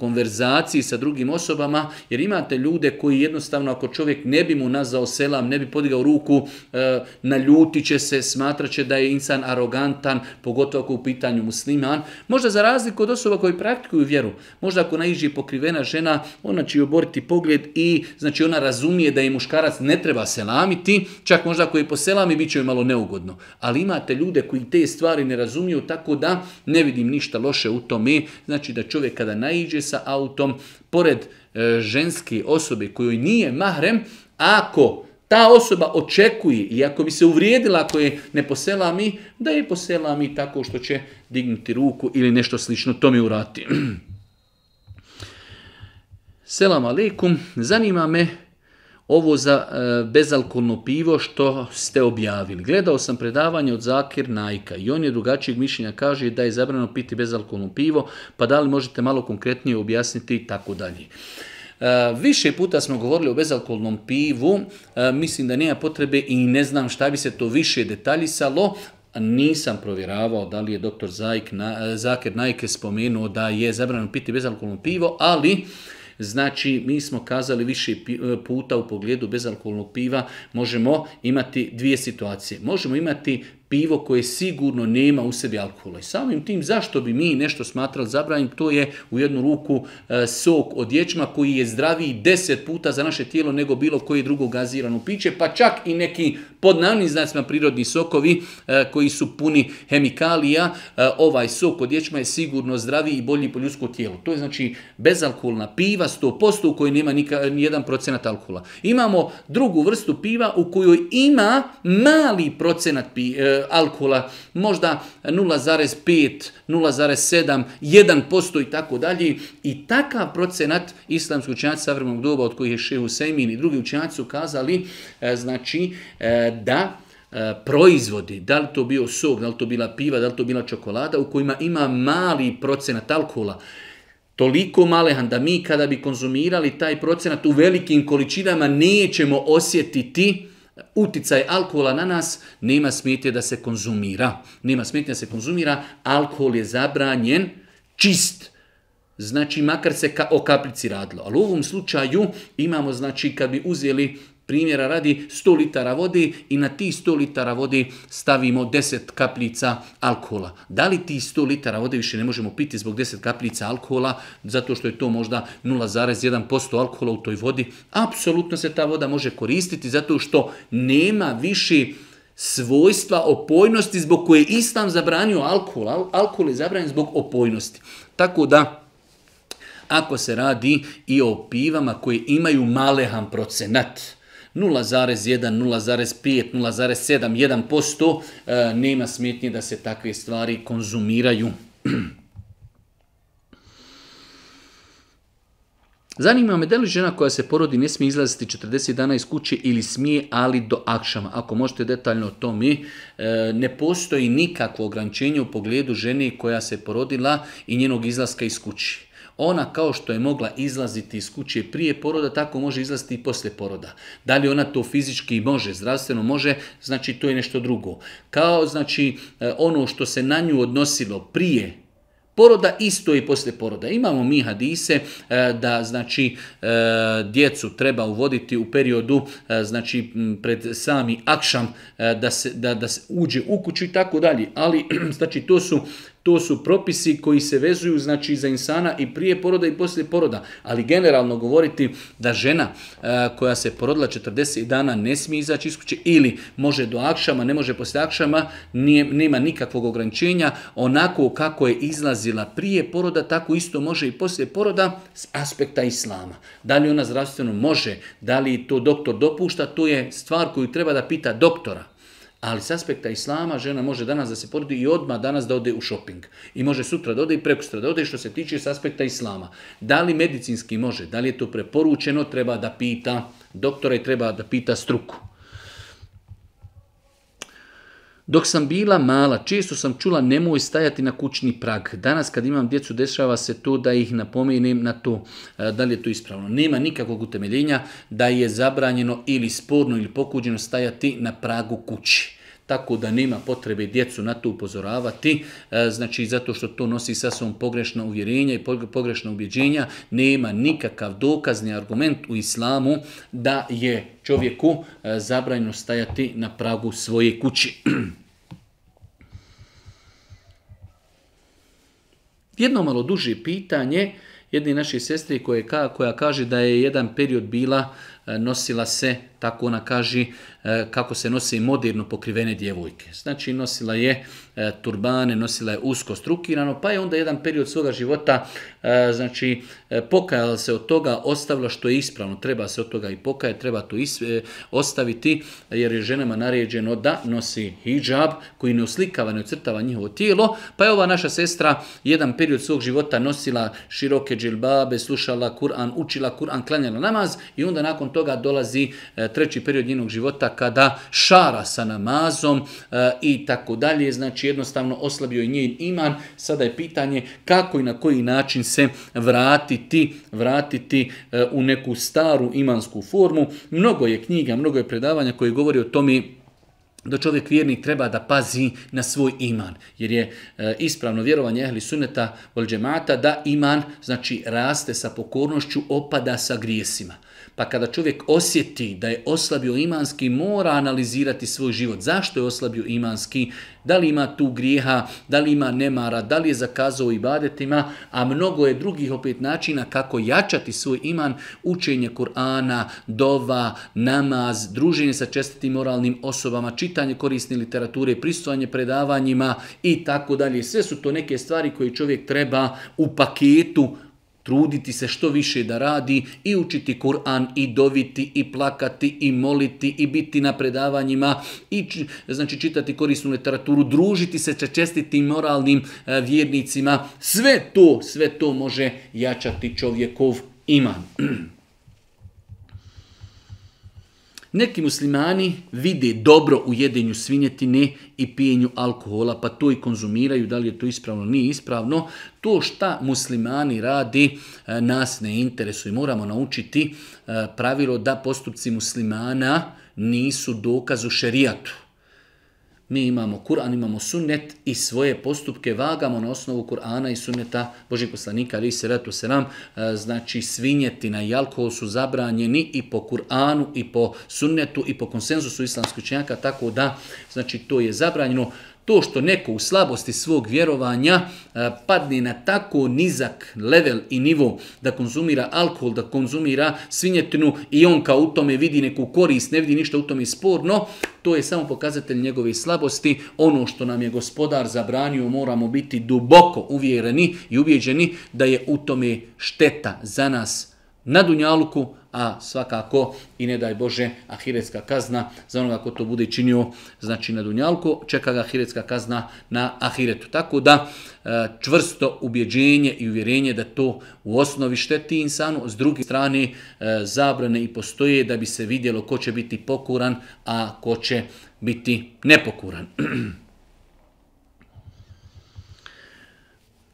konverzaciji sa drugim osobama, jer imate ljude koji jednostavno ako čovjek ne bi mu nazvao selam, ne bi podigao ruku, e, naljuti će se, smatraće da je insan arogantan, pogotovo ako u pitanju musliman. Možda za razliku od osoba koji praktikuju vjeru, možda ako naiđe pokrivena žena, ona će oboriti pogled i znači ona razumije da je muškarac ne treba selamiti, čak možda ako je poselami bit će joj malo neugodno. Ali imate ljude koji te stvari ne razumiju, tako da ne vidim ništa loše u tome, znači da čovjek kada naiđe sa autom, pored e, ženski osobe kojoj nije mahrem, ako ta osoba očekuje i ako bi se uvrijedila ako je ne posela mi, da je posela mi tako što će dignuti ruku ili nešto slično to mi urati. Selam aleikum, zanima me ovo za e, bezalkolno pivo što ste objavili. Gledao sam predavanje od Zakir Najka i on je drugačijeg mišljenja kaže da je zabrano piti bezalkoholno pivo, pa da li možete malo konkretnije objasniti i tako dalje. E, više puta smo govorili o bezalkolnom pivu, e, mislim da nema potrebe i ne znam šta bi se to više detaljisalo, nisam provjeravao da li je dr. Zajk, Zakir Najke spomenuo da je zabrano piti bezalkoholno pivo, ali Znači, mi smo kazali više e, puta u pogledu bezalkoholnog piva, možemo imati dvije situacije. Možemo imati pivo koje sigurno nema u sebi alkohola. I samim tim zašto bi mi nešto smatrali zabranim, to je u jednu ruku e, sok od dječma koji je zdraviji deset puta za naše tijelo nego bilo koje drugo gazirano piće, pa čak i neki pod navnim znacima prirodni sokovi e, koji su puni hemikalija, e, ovaj sok od dječma je sigurno zdraviji i bolji po ljudsko tijelo. To je znači bezalkoholna piva 100% u kojoj nema nijedan procenat alkohola. Imamo drugu vrstu piva u kojoj ima mali procenat pi, alkohola, možda 0,5, 0,7, 1% i tako dalje. I takav procenat islamski učenjaci savremenog doba od kojih je Šehu Sejmin i drugi učenjaci su kazali e, znači, e, da e, proizvodi, da li to bio sok, da li to bila piva, da li to bila čokolada, u kojima ima mali procenat alkohola, toliko malehan da mi kada bi konzumirali taj procenat u velikim količinama nećemo osjetiti uticaj alkohola na nas, nema smetje da se konzumira. Nema smetje da se konzumira, alkohol je zabranjen, čist. Znači, makar se ka, o kaplici radilo. Ali u ovom slučaju imamo, znači, kad bi uzeli primjera radi 100 litara vode i na ti 100 litara vode stavimo 10 kapljica alkohola. Da li ti 100 litara vode više ne možemo piti zbog 10 kapljica alkohola, zato što je to možda 0,1% alkohola u toj vodi? Apsolutno se ta voda može koristiti zato što nema više svojstva opojnosti zbog koje je Islam zabranio alkohol. Alkohol je zabranjen zbog opojnosti. Tako da, ako se radi i o pivama koje imaju malehan procenat, 0,1, 0,5, 0,7, 1%, nema smetnje da se takve stvari konzumiraju. Zanima me da li žena koja se porodi ne smije izlaziti 40 dana iz kuće ili smije, ali do akšama. Ako možete detaljno o tome, e, ne postoji nikakvo ograničenje u pogledu žene koja se porodila i njenog izlaska iz kuće. Ona kao što je mogla izlaziti iz kuće prije poroda, tako može izlaziti i poslije poroda. Da li ona to fizički može, zdravstveno može, znači to je nešto drugo. Kao znači e, ono što se na nju odnosilo prije poroda, isto i poslije poroda. Imamo mi hadise e, da znači e, djecu treba uvoditi u periodu znači pred sami akšam da se, da, da se uđe u kuću i tako dalje. Ali znači to su to su propisi koji se vezuju znači za insana i prije poroda i poslije poroda. Ali generalno govoriti da žena e, koja se porodila 40 dana ne smije izaći iz kuće ili može do akšama, ne može poslije akšama, nema nikakvog ograničenja. Onako kako je izlazila prije poroda, tako isto može i poslije poroda s aspekta islama. Da li ona zdravstveno može, da li to doktor dopušta, to je stvar koju treba da pita doktora. Ali s aspekta islama žena može danas da se porodi i odmah danas da ode u shopping. I može sutra da ode i prekustra da ode što se tiče s aspekta islama. Da li medicinski može, da li je to preporučeno, treba da pita doktora i treba da pita struku. Dok sam bila mala, često sam čula nemoj stajati na kućni prag. Danas kad imam djecu, dešava se to da ih napomenem na to e, da li je to ispravno. Nema nikakvog utemeljenja da je zabranjeno ili sporno ili pokuđeno stajati na pragu kući tako da nema potrebe djecu na to upozoravati, e, znači zato što to nosi sa sobom pogrešna uvjerenja i pogrešna ubjeđenja, nema nikakav dokazni argument u islamu da je čovjeku e, zabranjeno stajati na pragu svoje kući. Jedno malo duže pitanje jedne naši sestri koje, koja kaže da je jedan period bila, e, nosila se tako ona kaže e, kako se nose moderno pokrivene djevojke. Znači nosila je e, turbane, nosila je usko strukirano, pa je onda jedan period svoga života e, znači pokajala se od toga, ostavila što je ispravno, treba se od toga i pokajati, treba to ostaviti jer je ženama naređeno da nosi hijab koji ne oslikava, ne ocrtava njihovo tijelo, pa je ova naša sestra jedan period svog života nosila široke džilbabe, slušala Kur'an, učila Kur'an, klanjala namaz i onda nakon toga dolazi treći period njenog života kada šara sa namazom e, i tako dalje, znači jednostavno oslabio je njen iman, sada je pitanje kako i na koji način se vratiti, vratiti e, u neku staru imansku formu. Mnogo je knjiga, mnogo je predavanja koji govori o tome da čovjek vjernik treba da pazi na svoj iman, jer je e, ispravno vjerovanje ehli suneta vol da iman znači raste sa pokornošću, opada sa grijesima. Pa kada čovjek osjeti da je oslabio imanski, mora analizirati svoj život. Zašto je oslabio imanski? Da li ima tu grijeha, da li ima nemara, da li je zakazao badetima, a mnogo je drugih opet načina kako jačati svoj iman, učenje Kur'ana, dova, namaz, druženje sa čestitim moralnim osobama, čitanje korisne literature, pristojanje predavanjima i tako dalje. Sve su to neke stvari koje čovjek treba u paketu truditi se što više da radi i učiti Kur'an i doviti i plakati i moliti i biti na predavanjima i znači čitati korisnu literaturu, družiti se sa čestitim moralnim e, vjernicima. Sve to, sve to može jačati čovjekov iman. Neki muslimani vide dobro u jedenju svinjetine i pijenju alkohola, pa to i konzumiraju, da li je to ispravno, nije ispravno. To šta muslimani radi e, nas ne interesuje. Moramo naučiti e, pravilo da postupci muslimana nisu dokazu šerijatu. Mi imamo Kur'an, imamo sunnet i svoje postupke vagamo na osnovu Kur'ana i sunneta Božeg poslanika, ali se ratu se nam, e, znači svinjeti na alkohol su zabranjeni i po Kur'anu i po sunnetu i po konsenzusu islamskih učenjaka, tako da znači to je zabranjeno to što neko u slabosti svog vjerovanja e, padne na tako nizak level i nivo da konzumira alkohol, da konzumira svinjetinu i on kao u tome vidi neku korist, ne vidi ništa u tome sporno, to je samo pokazatelj njegove slabosti. Ono što nam je gospodar zabranio moramo biti duboko uvjereni i uvjeđeni da je u tome šteta za nas na Dunjaluku, a svakako i ne daj Bože ahiretska kazna za onoga ko to bude činio znači na Dunjalku, čeka ga ahiretska kazna na ahiretu. Tako da e, čvrsto ubjeđenje i uvjerenje da to u osnovi šteti insanu, s druge strane e, zabrane i postoje da bi se vidjelo ko će biti pokuran, a ko će biti nepokuran.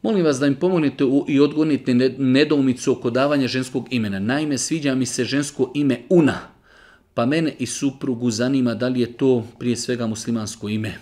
Molim vas da im pomognete i odgonite nedoumicu oko davanja ženskog imena. Naime, sviđa mi se žensko ime Una, pa mene i suprugu zanima da li je to prije svega muslimansko ime. E,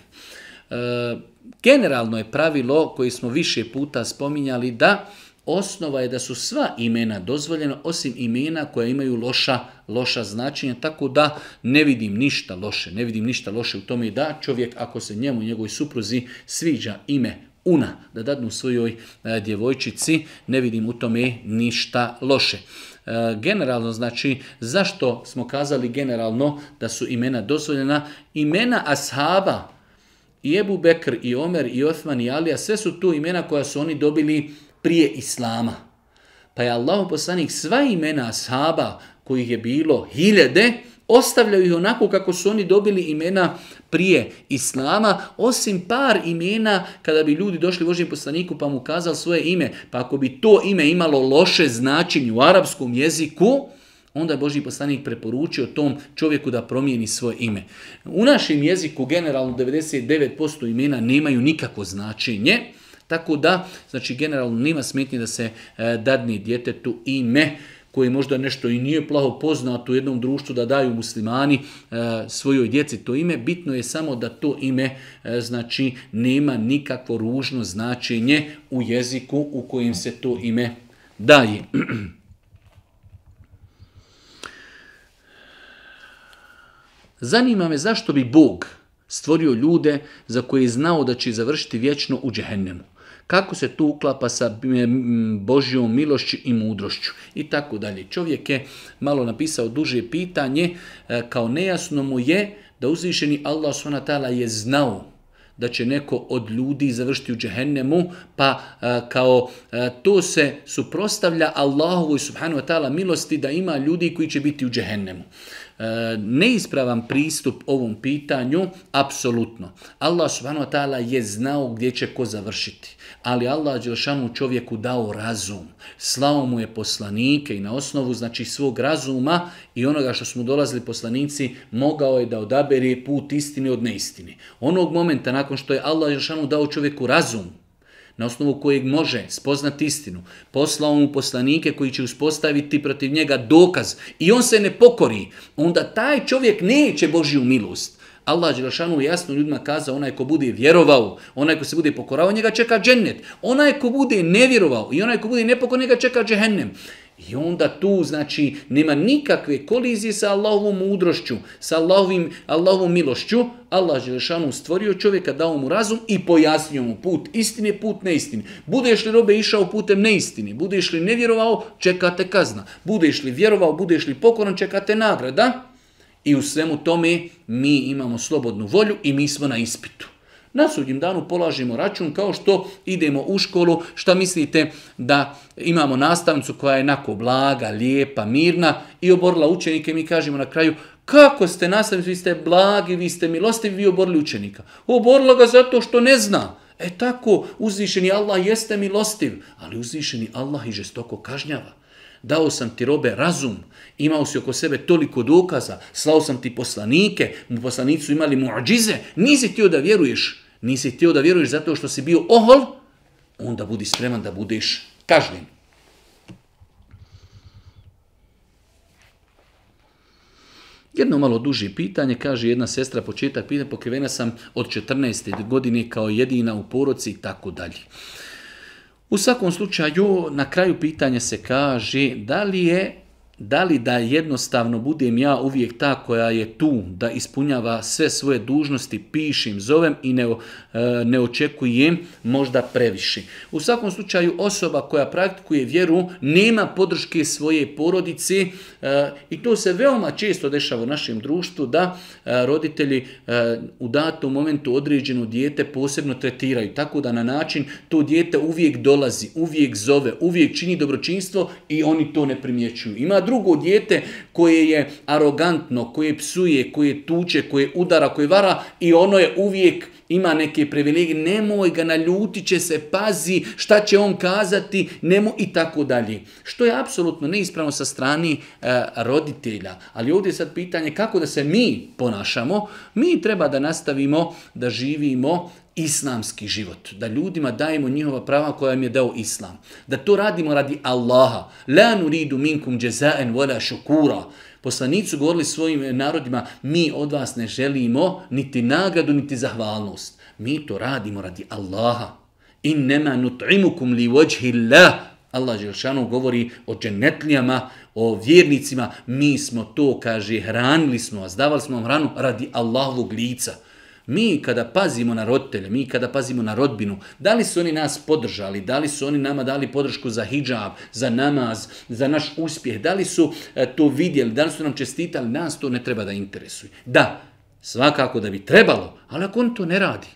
generalno je pravilo koje smo više puta spominjali da osnova je da su sva imena dozvoljena osim imena koja imaju loša, loša značenja, tako da ne vidim ništa loše, ne vidim ništa loše u tome da čovjek ako se njemu i njegovoj supruzi sviđa ime una da dadnu svojoj e, djevojčici, ne vidim u tome ništa loše. E, generalno, znači, zašto smo kazali generalno da su imena dozvoljena? Imena ashaba, i Ebu Bekr, i Omer, i Othman, i Alija, sve su tu imena koja su oni dobili prije Islama. Pa je Allah poslanik sva imena ashaba kojih je bilo hiljede, ostavljaju ih onako kako su oni dobili imena prije Islama, osim par imena kada bi ljudi došli Božijem poslaniku pa mu kazali svoje ime. Pa ako bi to ime imalo loše značenje u arapskom jeziku, onda je Božji poslanik preporučio tom čovjeku da promijeni svoje ime. U našem jeziku generalno 99% imena nemaju nikako značenje, tako da, znači generalno nema smetnje da se e, dadni djetetu ime koji možda nešto i nije plaho poznato u jednom društvu da daju muslimani e, svojoj djeci to ime, bitno je samo da to ime e, znači nema nikakvo ružno značenje u jeziku u kojem se to ime daje. Zanima me zašto bi Bog stvorio ljude za koje je znao da će završiti vječno u džehennemu. Kako se tu uklapa sa Božjom milošću i mudrošću i tako dalje. Čovjek je malo napisao duže pitanje, e, kao nejasno mu je da uzvišeni Allah s.w.t. je znao da će neko od ljudi završiti u džehennemu, pa e, kao e, to se suprostavlja Allahovoj subhanahu wa ta'ala milosti da ima ljudi koji će biti u džehennemu. E, neispravan pristup ovom pitanju, apsolutno. Allah subhanahu wa ta'ala je znao gdje će ko završiti. Ali Allah je čovjeku dao razum. Slao mu je poslanike i na osnovu znači svog razuma i onoga što smo dolazili poslanici mogao je da odabere put istini od neistine. Onog momenta nakon što je Allah dao čovjeku razum, na osnovu kojeg može spoznati istinu, poslao mu poslanike koji će uspostaviti protiv njega dokaz i on se ne pokori, onda taj čovjek neće Božju milost. Allah Đelšanu jasno ljudima kazao, onaj ko bude vjerovao, onaj ko se bude pokorao, njega čeka džennet. Onaj ko bude nevjerovao i onaj ko bude nepokoran, njega čeka džehennem. I onda tu, znači, nema nikakve kolizije sa Allahovom mudrošću, sa Allahovim, Allahovom milošću. Allah Želešanu stvorio čovjeka, dao mu razum i pojasnio mu put je put neistine. Budeš li robe išao putem neistine, budeš li nevjerovao, čekate kazna. Budeš li vjerovao, budeš li pokoran, čekate nagrada. I u svemu tome mi imamo slobodnu volju i mi smo na ispitu. Na sudnjem danu polažimo račun kao što idemo u školu, šta mislite da imamo nastavnicu koja je nako blaga, lijepa, mirna i oborila učenike, mi kažemo na kraju kako ste nastavnici, vi ste blagi, vi ste milostivi, vi oborili učenika. Oborila ga zato što ne zna. E tako, uzvišeni Allah jeste milostiv, ali uzvišeni Allah i žestoko kažnjava dao sam ti robe razum, imao si oko sebe toliko dokaza, slao sam ti poslanike, poslanicu imali muđize, nisi htio da vjeruješ nisi htio da vjeruješ zato što si bio ohol, onda budi spreman da budeš kažnjen. Jedno malo duže pitanje, kaže jedna sestra početak pitanja, pokrivena sam od 14. godine kao jedina u poroci i tako dalje. U svakom slučaju, na kraju pitanja se kaže da li je da li da jednostavno budem ja uvijek ta koja je tu, da ispunjava sve svoje dužnosti, pišim, zovem i ne, e, ne očekujem možda previše. U svakom slučaju osoba koja praktikuje vjeru nema podrške svoje porodici e, i to se veoma često dešava u našem društvu da e, roditelji u datom momentu određeno dijete posebno tretiraju, tako da na način to dijete uvijek dolazi, uvijek zove, uvijek čini dobročinstvo i oni to ne primjećuju. Ima drugo dijete koje je arogantno, koje psuje, koje tuče, koje udara, koje vara i ono je uvijek ima neke privilegije, nemoj ga naljuti će se, pazi šta će on kazati, nemoj i tako dalje. Što je apsolutno neispravno sa strani e, roditelja. Ali ovdje je sad pitanje kako da se mi ponašamo. Mi treba da nastavimo da živimo islamski život, da ljudima dajemo njihova prava koja im je dao islam, da to radimo radi Allaha. La nuridu minkum jazaen wala shukura. Poslanicu govorili svojim narodima, mi od vas ne želimo niti nagradu, niti zahvalnost. Mi to radimo radi Allaha. nema nut'imukum li wajhi Allah. Allah Želšanu govori o dženetlijama, o vjernicima. Mi smo to, kaže, hranili smo vas, davali smo vam hranu radi Allahovog lica. Mi kada pazimo na roditelje, mi kada pazimo na rodbinu, da li su oni nas podržali, da li su oni nama dali podršku za hijab, za namaz, za naš uspjeh, da li su e, to vidjeli, da li su nam čestitali, nas to ne treba da interesuje. Da, svakako da bi trebalo, ali ako on to ne radi,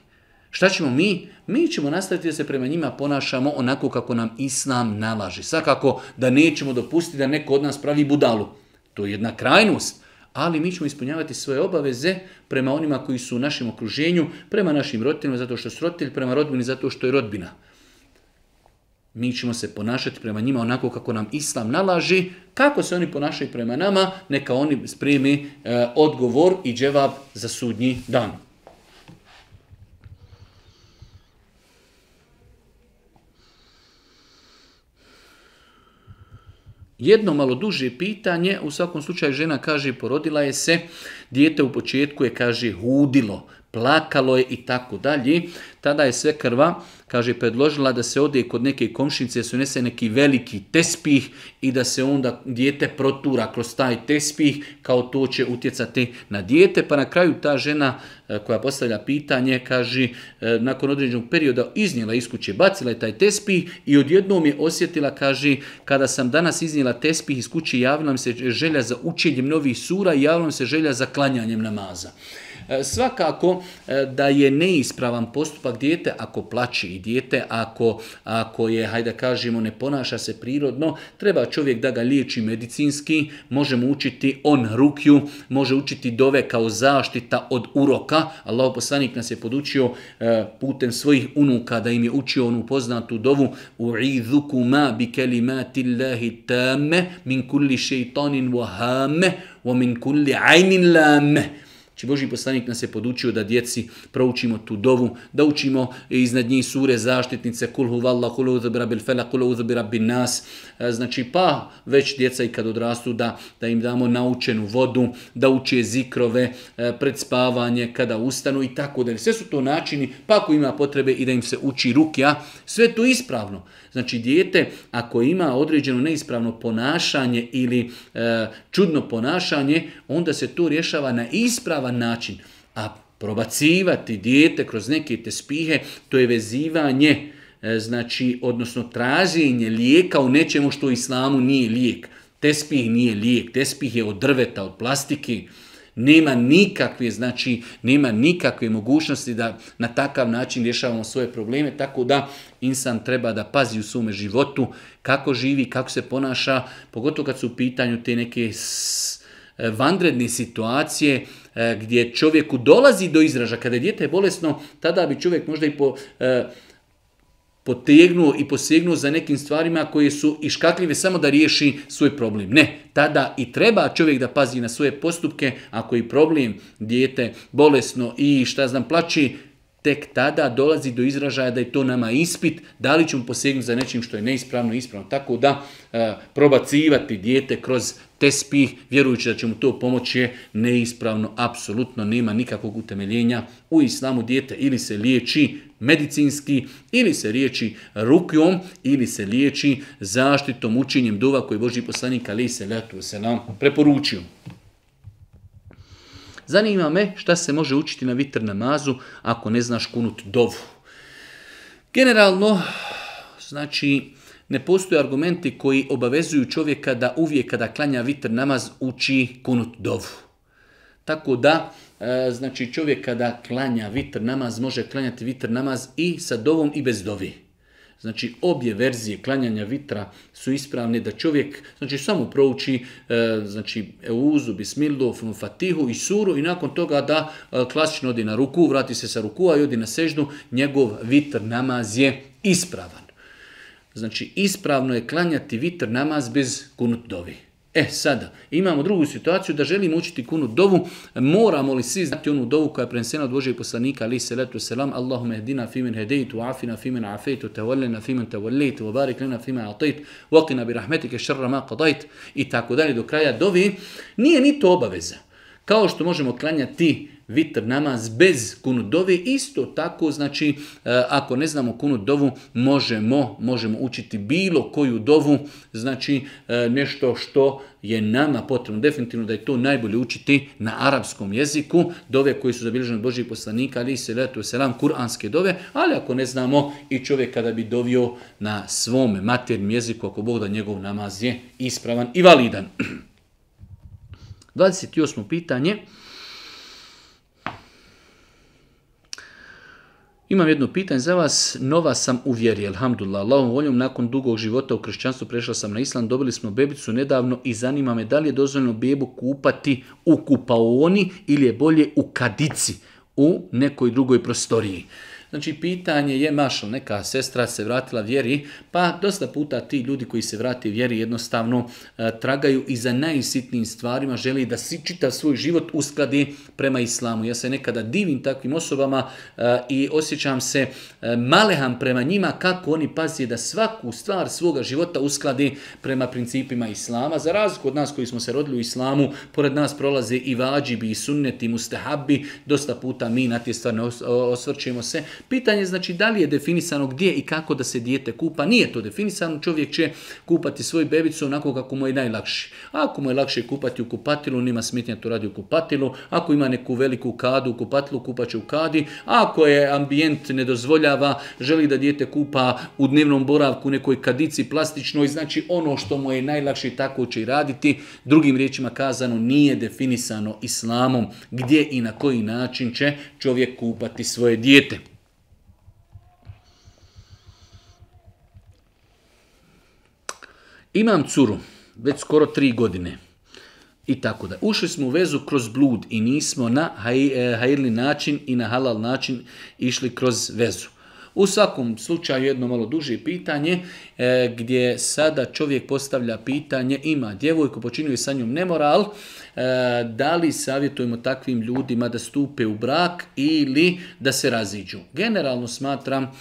Šta ćemo mi? Mi ćemo nastaviti da se prema njima ponašamo onako kako nam Islam nalaži. Svakako da nećemo dopustiti da neko od nas pravi budalu. To je jedna krajnost ali mi ćemo ispunjavati svoje obaveze prema onima koji su u našem okruženju, prema našim roditeljima zato što su roditelji, prema rodbini zato što je rodbina. Mi ćemo se ponašati prema njima onako kako nam Islam nalaži, kako se oni ponašaju prema nama, neka oni spremi e, odgovor i dževab za sudnji dan. Jedno malo duže pitanje, u svakom slučaju žena kaže porodila je se, dijete u početku je kaže hudilo, lakalo je i tako dalje. Tada je sve krva, kaže, predložila da se ode kod neke komšnice, su nese neki veliki tespih i da se onda dijete protura kroz taj tespih, kao to će utjecati na dijete. Pa na kraju ta žena e, koja postavlja pitanje, kaže, e, nakon određenog perioda iznijela iz kuće, bacila je taj tespih i odjednom je osjetila, kaže, kada sam danas iznijela tespih iz kuće, javila mi se želja za učenjem novih sura i javila mi se želja za klanjanjem namaza. E, svakako e, da je neispravan postupak dijete ako plaće i dijete, ako, ako je, hajde kažemo, ne ponaša se prirodno, treba čovjek da ga liječi medicinski, možemo učiti on rukju, može učiti dove kao zaštita od uroka. Allah poslanik nas je podučio e, putem svojih unuka da im je učio onu poznatu dovu ma bi Allahi tamme min kulli šeitanin wahame wa min kulli ajnin lame. Znači Boži poslanik nas je podučio da djeci proučimo tu dovu, da učimo iznad njih sure zaštitnice, kul huvalla, kul uzabira bil fela, kul nas. E, znači pa već djeca i kad odrastu da, da im damo naučenu vodu, da uče zikrove, e, pred spavanje, kada ustanu i tako dalje. Sve su to načini, pa ako ima potrebe i da im se uči rukja, sve to ispravno. Znači dijete ako ima određeno neispravno ponašanje ili e, čudno ponašanje, onda se to rješava na ispravan način. A probacivati dijete kroz neke te spihe to je vezivanje, e, znači, odnosno traženje lijeka u nečemu što u islamu nije lijek. Tespih nije lijek, Te je od drveta, od plastike. Nema nikakve, znači, nema nikakve mogućnosti da na takav način rješavamo svoje probleme, tako da insan treba da pazi u svome životu, kako živi, kako se ponaša, pogotovo kad su u pitanju te neke E, vanredne situacije e, gdje čovjeku dolazi do izraža kada je dijete bolesno, tada bi čovjek možda i po, e, potegnuo i posegnuo za nekim stvarima koje su iškakljive samo da riješi svoj problem. Ne, tada i treba čovjek da pazi na svoje postupke, ako je problem dijete bolesno i šta znam plaći, tek tada dolazi do izražaja da je to nama ispit, da li ćemo posegnuti za nečim što je neispravno i ispravno. Tako da e, probacivati dijete kroz tespih, vjerujući da će mu to pomoći je neispravno, apsolutno nema nikakvog utemeljenja u islamu dijete ili se liječi medicinski, ili se liječi rukjom, ili se liječi zaštitom, učinjem, duva koji je Boži poslanik ali se letu se nam preporučio. Zanima me šta se može učiti na vitr namazu ako ne znaš kunut dovu. Generalno, znači, ne postoje argumenti koji obavezuju čovjeka da uvijek kada klanja vitr namaz uči kunut dovu. Tako da, e, znači čovjek kada klanja vitr namaz, može klanjati vitr namaz i sa dovom i bez dovi. Znači obje verzije klanjanja vitra su ispravne da čovjek znači samo prouči e, znači euzu, bismilu, fatihu i suru i nakon toga da e, klasično odi na ruku, vrati se sa rukua i odi na seždu, njegov vitr namaz je ispravan. Znači ispravno je klanjati vitr namaz bez kunut dovi. E sada, imamo drugu situaciju da želimo učiti kunu dovu, moramo li svi znati onu dovu koja je prenesena od Božijeg poslanika, ali se letu selam, Allahume ehdina fimen hedeitu, afina fimen afeitu, tevallina fimen tevallitu, vabarik lena fimen atajt, vakina bi rahmetike šarra ma i tako dalje do kraja dovi, nije ni to obaveza. Kao što možemo klanjati vitr namaz bez kunudove, isto tako, znači, e, ako ne znamo kunudovu, možemo, možemo učiti bilo koju dovu, znači, e, nešto što je nama potrebno. Definitivno da je to najbolje učiti na arapskom jeziku, dove koji su zabilježene od Božih poslanika, ali se letu selam, kuranske dove, ali ako ne znamo, i čovjek kada bi dovio na svome maternim jeziku, ako Bog da njegov namaz je ispravan i validan. 28. pitanje. Imam jedno pitanje za vas. Nova sam u vjeri, alhamdulillah. voljom, nakon dugog života u kršćanstvu prešla sam na islam. Dobili smo bebicu nedavno i zanima me da li je dozvoljeno bebu kupati u kupaoni ili je bolje u kadici, u nekoj drugoj prostoriji. Znači, pitanje je mašal, neka sestra se vratila vjeri, pa dosta puta ti ljudi koji se vrati vjeri jednostavno e, tragaju i za najsitnijim stvarima, želi da si čita svoj život uskladi prema islamu. Ja se nekada divim takvim osobama e, i osjećam se e, maleham prema njima kako oni pazije da svaku stvar svoga života uskladi prema principima islama. Za razliku od nas koji smo se rodili u islamu, pored nas prolaze i vađibi, i sunneti, i mustahabi, dosta puta mi na te stvari osvrćujemo se, Pitanje je znači da li je definisano gdje i kako da se dijete kupa. Nije to definisano, čovjek će kupati svoju bebicu onako kako mu je najlakši. Ako mu je lakše kupati u kupatilu, nema smetnja to radi u kupatilu. Ako ima neku veliku kadu u kupatilu, kupat će u kadi. Ako je ambijent ne dozvoljava, želi da dijete kupa u dnevnom boravku u nekoj kadici plastičnoj, znači ono što mu je najlakše tako će i raditi. Drugim riječima kazano nije definisano islamom gdje i na koji način će čovjek kupati svoje dijete. Imam curu, već skoro tri godine. I tako da. Ušli smo u vezu kroz blud i nismo na hajirni e, način i na halal način išli kroz vezu. U svakom slučaju jedno malo duže pitanje e, gdje sada čovjek postavlja pitanje ima djevojku, počinio je sa njom nemoral, e, da li savjetujemo takvim ljudima da stupe u brak ili da se raziđu. Generalno smatram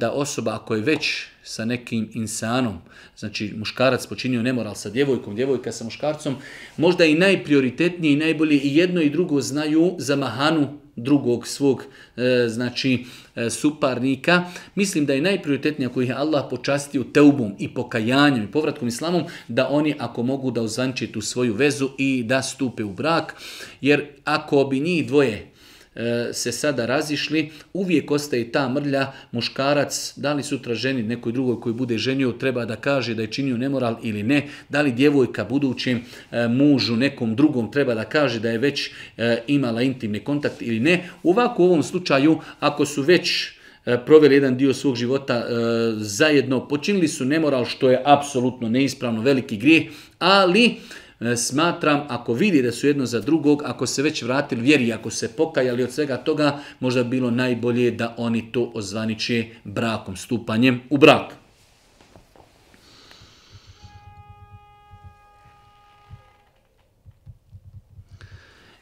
da osoba ako je već sa nekim insanom Znači, muškarac počinio nemoral sa djevojkom, djevojka sa muškarcom. Možda i najprioritetniji i najbolje i jedno i drugo znaju za mahanu drugog svog e, znači e, suparnika. Mislim da je najprioritetnije ako ih je Allah počastio teubom i pokajanjem i povratkom islamom, da oni ako mogu da uzvanče tu svoju vezu i da stupe u brak. Jer ako bi njih dvoje E, se sada razišli, uvijek ostaje ta mrlja, muškarac, da li sutra ženi nekoj drugoj koji bude ženio, treba da kaže da je činio nemoral ili ne, da li djevojka budućem e, mužu nekom drugom treba da kaže da je već e, imala intimni kontakt ili ne. Ovako u ovom slučaju, ako su već proveli jedan dio svog života zajedno, počinili su nemoral što je apsolutno neispravno veliki grijeh, ali E, smatram ako vidi da su jedno za drugog, ako se već vratili vjeri, ako se pokajali od svega toga, možda bilo najbolje da oni to ozvaniče brakom, stupanjem u brak.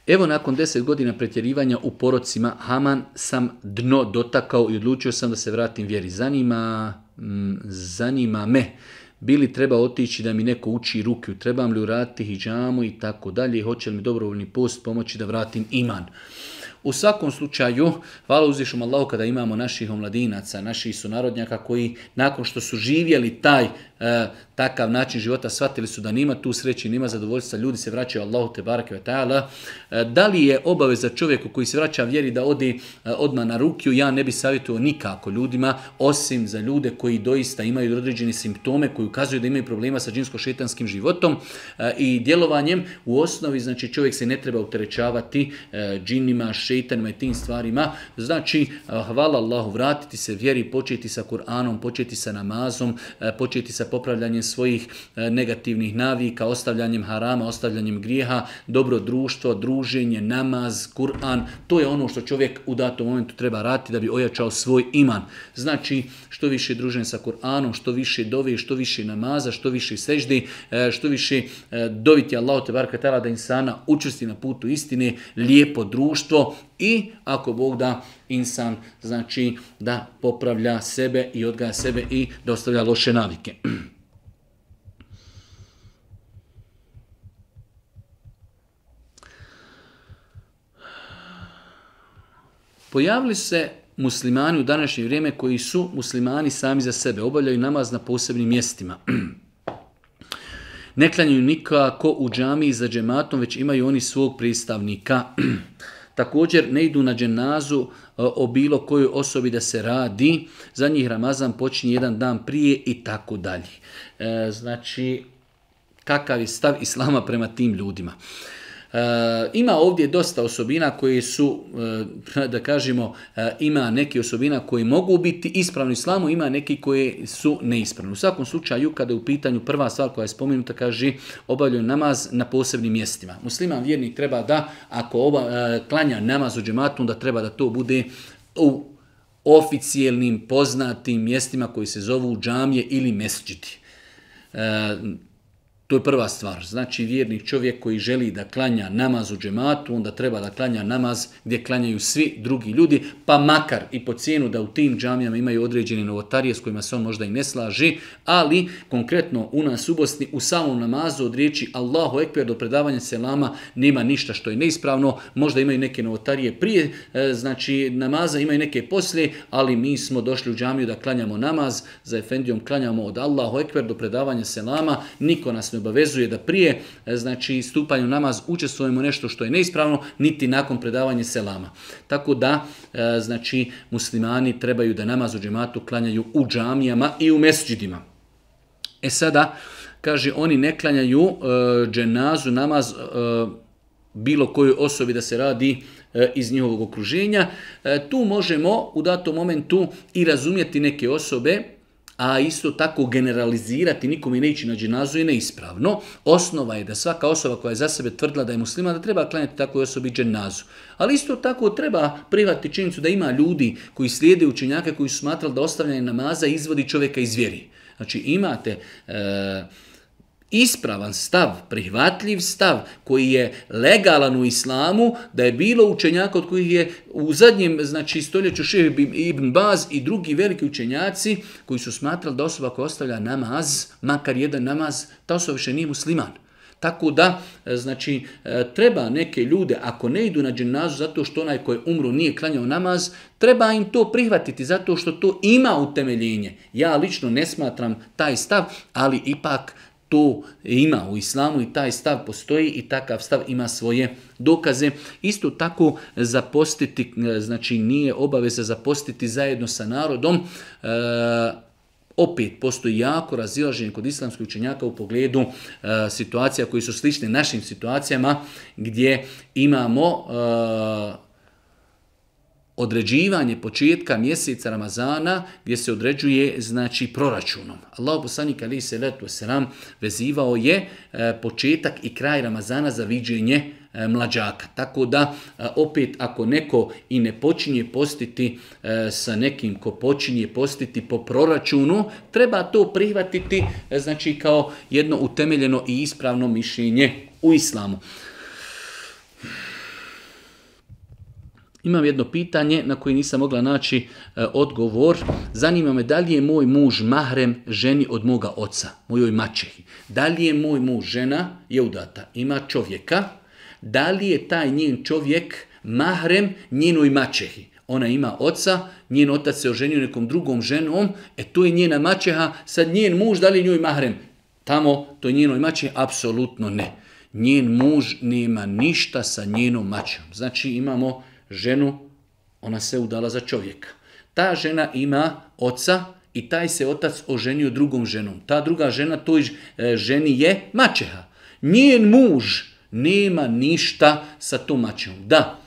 Evo nakon deset godina pretjerivanja u porocima Haman sam dno dotakao i odlučio sam da se vratim vjeri. Zanima, zanima me bili treba otići da mi neko uči ruke, trebam li uraditi hijjamu i tako dalje, hoće li mi dobrovoljni post pomoći da vratim iman. U svakom slučaju, hvala uzvišom Allahu kada imamo naših omladinaca, naših sunarodnjaka koji nakon što su živjeli taj e, takav način života, shvatili su da nima tu sreći, nima zadovoljstva, ljudi se vraćaju Allahu te barake ve ta'ala. E, da li je obaveza čovjeku koji se vraća vjeri da odi e, odmah na rukiju, ja ne bi savjetuo nikako ljudima, osim za ljude koji doista imaju određene simptome koji ukazuju da imaju problema sa džinsko-šetanskim životom e, i djelovanjem. U osnovi, znači, čovjek se ne treba utrećavati džinima, šetanima i tim stvarima. Znači, hvala Allahu, vratiti se vjeri, početi sa Kur'anom, početi sa namazom, početi sa popravljanjem svojih e, negativnih navika, ostavljanjem harama, ostavljanjem grijeha, dobro društvo, druženje, namaz, Kur'an. To je ono što čovjek u datom momentu treba raditi da bi ojačao svoj iman. Znači, što više družen sa Kur'anom, što više dove, što više namaza, što više seždi, e, što više e, doviti Allah te barka da insana učesti na putu istine, lijepo društvo i ako Bog da insan znači da popravlja sebe i odgaja sebe i da ostavlja loše navike. Pojavili se muslimani u današnje vrijeme koji su muslimani sami za sebe, obavljaju namaz na posebnim mjestima. Ne klanjaju nikako u džamiji za džematom, već imaju oni svog pristavnika. Također ne idu na dženazu o bilo kojoj osobi da se radi, za njih Ramazan počinje jedan dan prije i tako dalje. E, znači, kakav je stav Islama prema tim ljudima. Eh, ima ovdje dosta osobina koje su, eh, da kažemo, eh, ima neki osobina koji mogu biti ispravni u islamu, ima neki koji su neispravni. U svakom slučaju, kada je u pitanju prva stvar koja je spomenuta, kaže obavljaju namaz na posebnim mjestima. Musliman vjernik treba da, ako klanja namaz u džematu, da treba da to bude u oficijelnim, poznatim mjestima koji se zovu džamije ili mesđiti. To je prva stvar. Znači vjerni čovjek koji želi da klanja namaz u džematu, onda treba da klanja namaz gdje klanjaju svi drugi ljudi, pa makar i po cijenu da u tim džamijama imaju određene novotarije s kojima se on možda i ne slaži, ali konkretno u nas u Bosni u samom namazu od riječi Allahu Ekber do predavanja selama nema ništa što je neispravno, možda imaju neke novotarije prije, e, znači namaza imaju neke poslije, ali mi smo došli u džamiju da klanjamo namaz, za Efendijom klanjamo od Allahu Ekber do predavanja selama, niko nas ne obavezuje da prije e, znači stupanju namaz učestvujemo nešto što je neispravno, niti nakon predavanja selama. Tako da e, znači muslimani trebaju da namaz u džematu klanjaju u džamijama i u mesdžidima. E sada, kaže, oni ne klanjaju e, dženazu namaz bilo kojoj osobi da se radi iz njihovog okruženja. Tu možemo u datom momentu i razumjeti neke osobe a isto tako generalizirati nikome neći na dženazu je neispravno. Osnova je da svaka osoba koja je za sebe tvrdila da je muslima, da treba klanjati takvoj osobi dženazu. Ali isto tako treba privati činjenicu da ima ljudi koji slijede učenjake koji su smatrali da ostavljanje namaza izvodi čovjeka iz vjeri. Znači imate... E, ispravan stav, prihvatljiv stav koji je legalan u islamu, da je bilo učenjaka od kojih je u zadnjem znači, stoljeću Šeh ibn Baz i drugi veliki učenjaci koji su smatrali da osoba koja ostavlja namaz, makar jedan namaz, ta osoba više nije musliman. Tako da, e, znači, e, treba neke ljude, ako ne idu na dženazu zato što onaj koji je umro nije klanjao namaz, treba im to prihvatiti zato što to ima utemeljenje. Ja lično ne smatram taj stav, ali ipak to ima u islamu i taj stav postoji i takav stav ima svoje dokaze. Isto tako zapostiti, znači nije obaveza zapostiti zajedno sa narodom, e, opet postoji jako razilaženje kod islamskih učenjaka u pogledu e, situacija koji su slične našim situacijama gdje imamo e, određivanje početka mjeseca Ramazana gdje se određuje znači proračunom. Allahu poslanik ali se letu selam vezivao je e, početak i kraj Ramazana za viđenje e, mlađaka. Tako da e, opet ako neko i ne počinje postiti sa nekim ko počinje postiti po proračunu, treba to prihvatiti znači kao jedno utemeljeno i ispravno mišljenje u islamu. Imam jedno pitanje na koje nisam mogla naći e, odgovor. Zanima me da li je moj muž mahrem ženi od moga oca, mojoj mačehi. Da li je moj muž žena, je udata, ima čovjeka. Da li je taj njen čovjek mahrem njenoj mačehi? Ona ima oca, njen otac se oženio nekom drugom ženom, e to je njena mačeha, sad njen muž, da li je njoj mahrem? Tamo, to je njenoj mačehi, apsolutno ne. Njen muž nema ništa sa njenom mačehom. Znači imamo ženu, ona se udala za čovjeka. Ta žena ima oca i taj se otac oženio drugom ženom. Ta druga žena toj e, ženi je mačeha. Njen muž nema ništa sa tom mačehom. Da,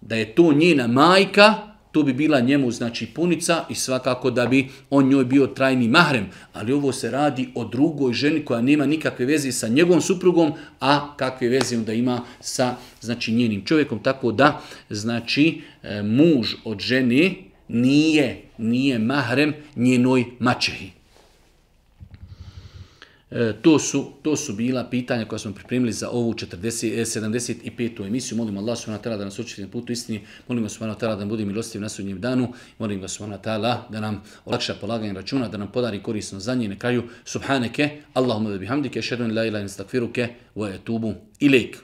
da je to njena majka, to bi bila njemu znači punica i svakako da bi on njoj bio trajni mahrem. Ali ovo se radi o drugoj ženi koja nema nikakve veze sa njegovom suprugom, a kakve veze onda ima sa znači njenim čovjekom. Tako da znači e, muž od žene nije, nije mahrem njenoj mačehi. E, to su, to su bila pitanja koja smo pripremili za ovu 40, 75. E, emisiju. Molim Allah subhanahu wa ta'ala da nas učiti na putu istini. Molim Allah subhanahu ta'ala da bude milostiv na sudnjem danu. Molim vas subhanahu ta'ala da nam olakša polaganje računa, da nam podari korisno za nje. Na kraju, subhaneke, Allahumma da bihamdike, šedun la ilaha instakfiruke, wa etubu ilaik.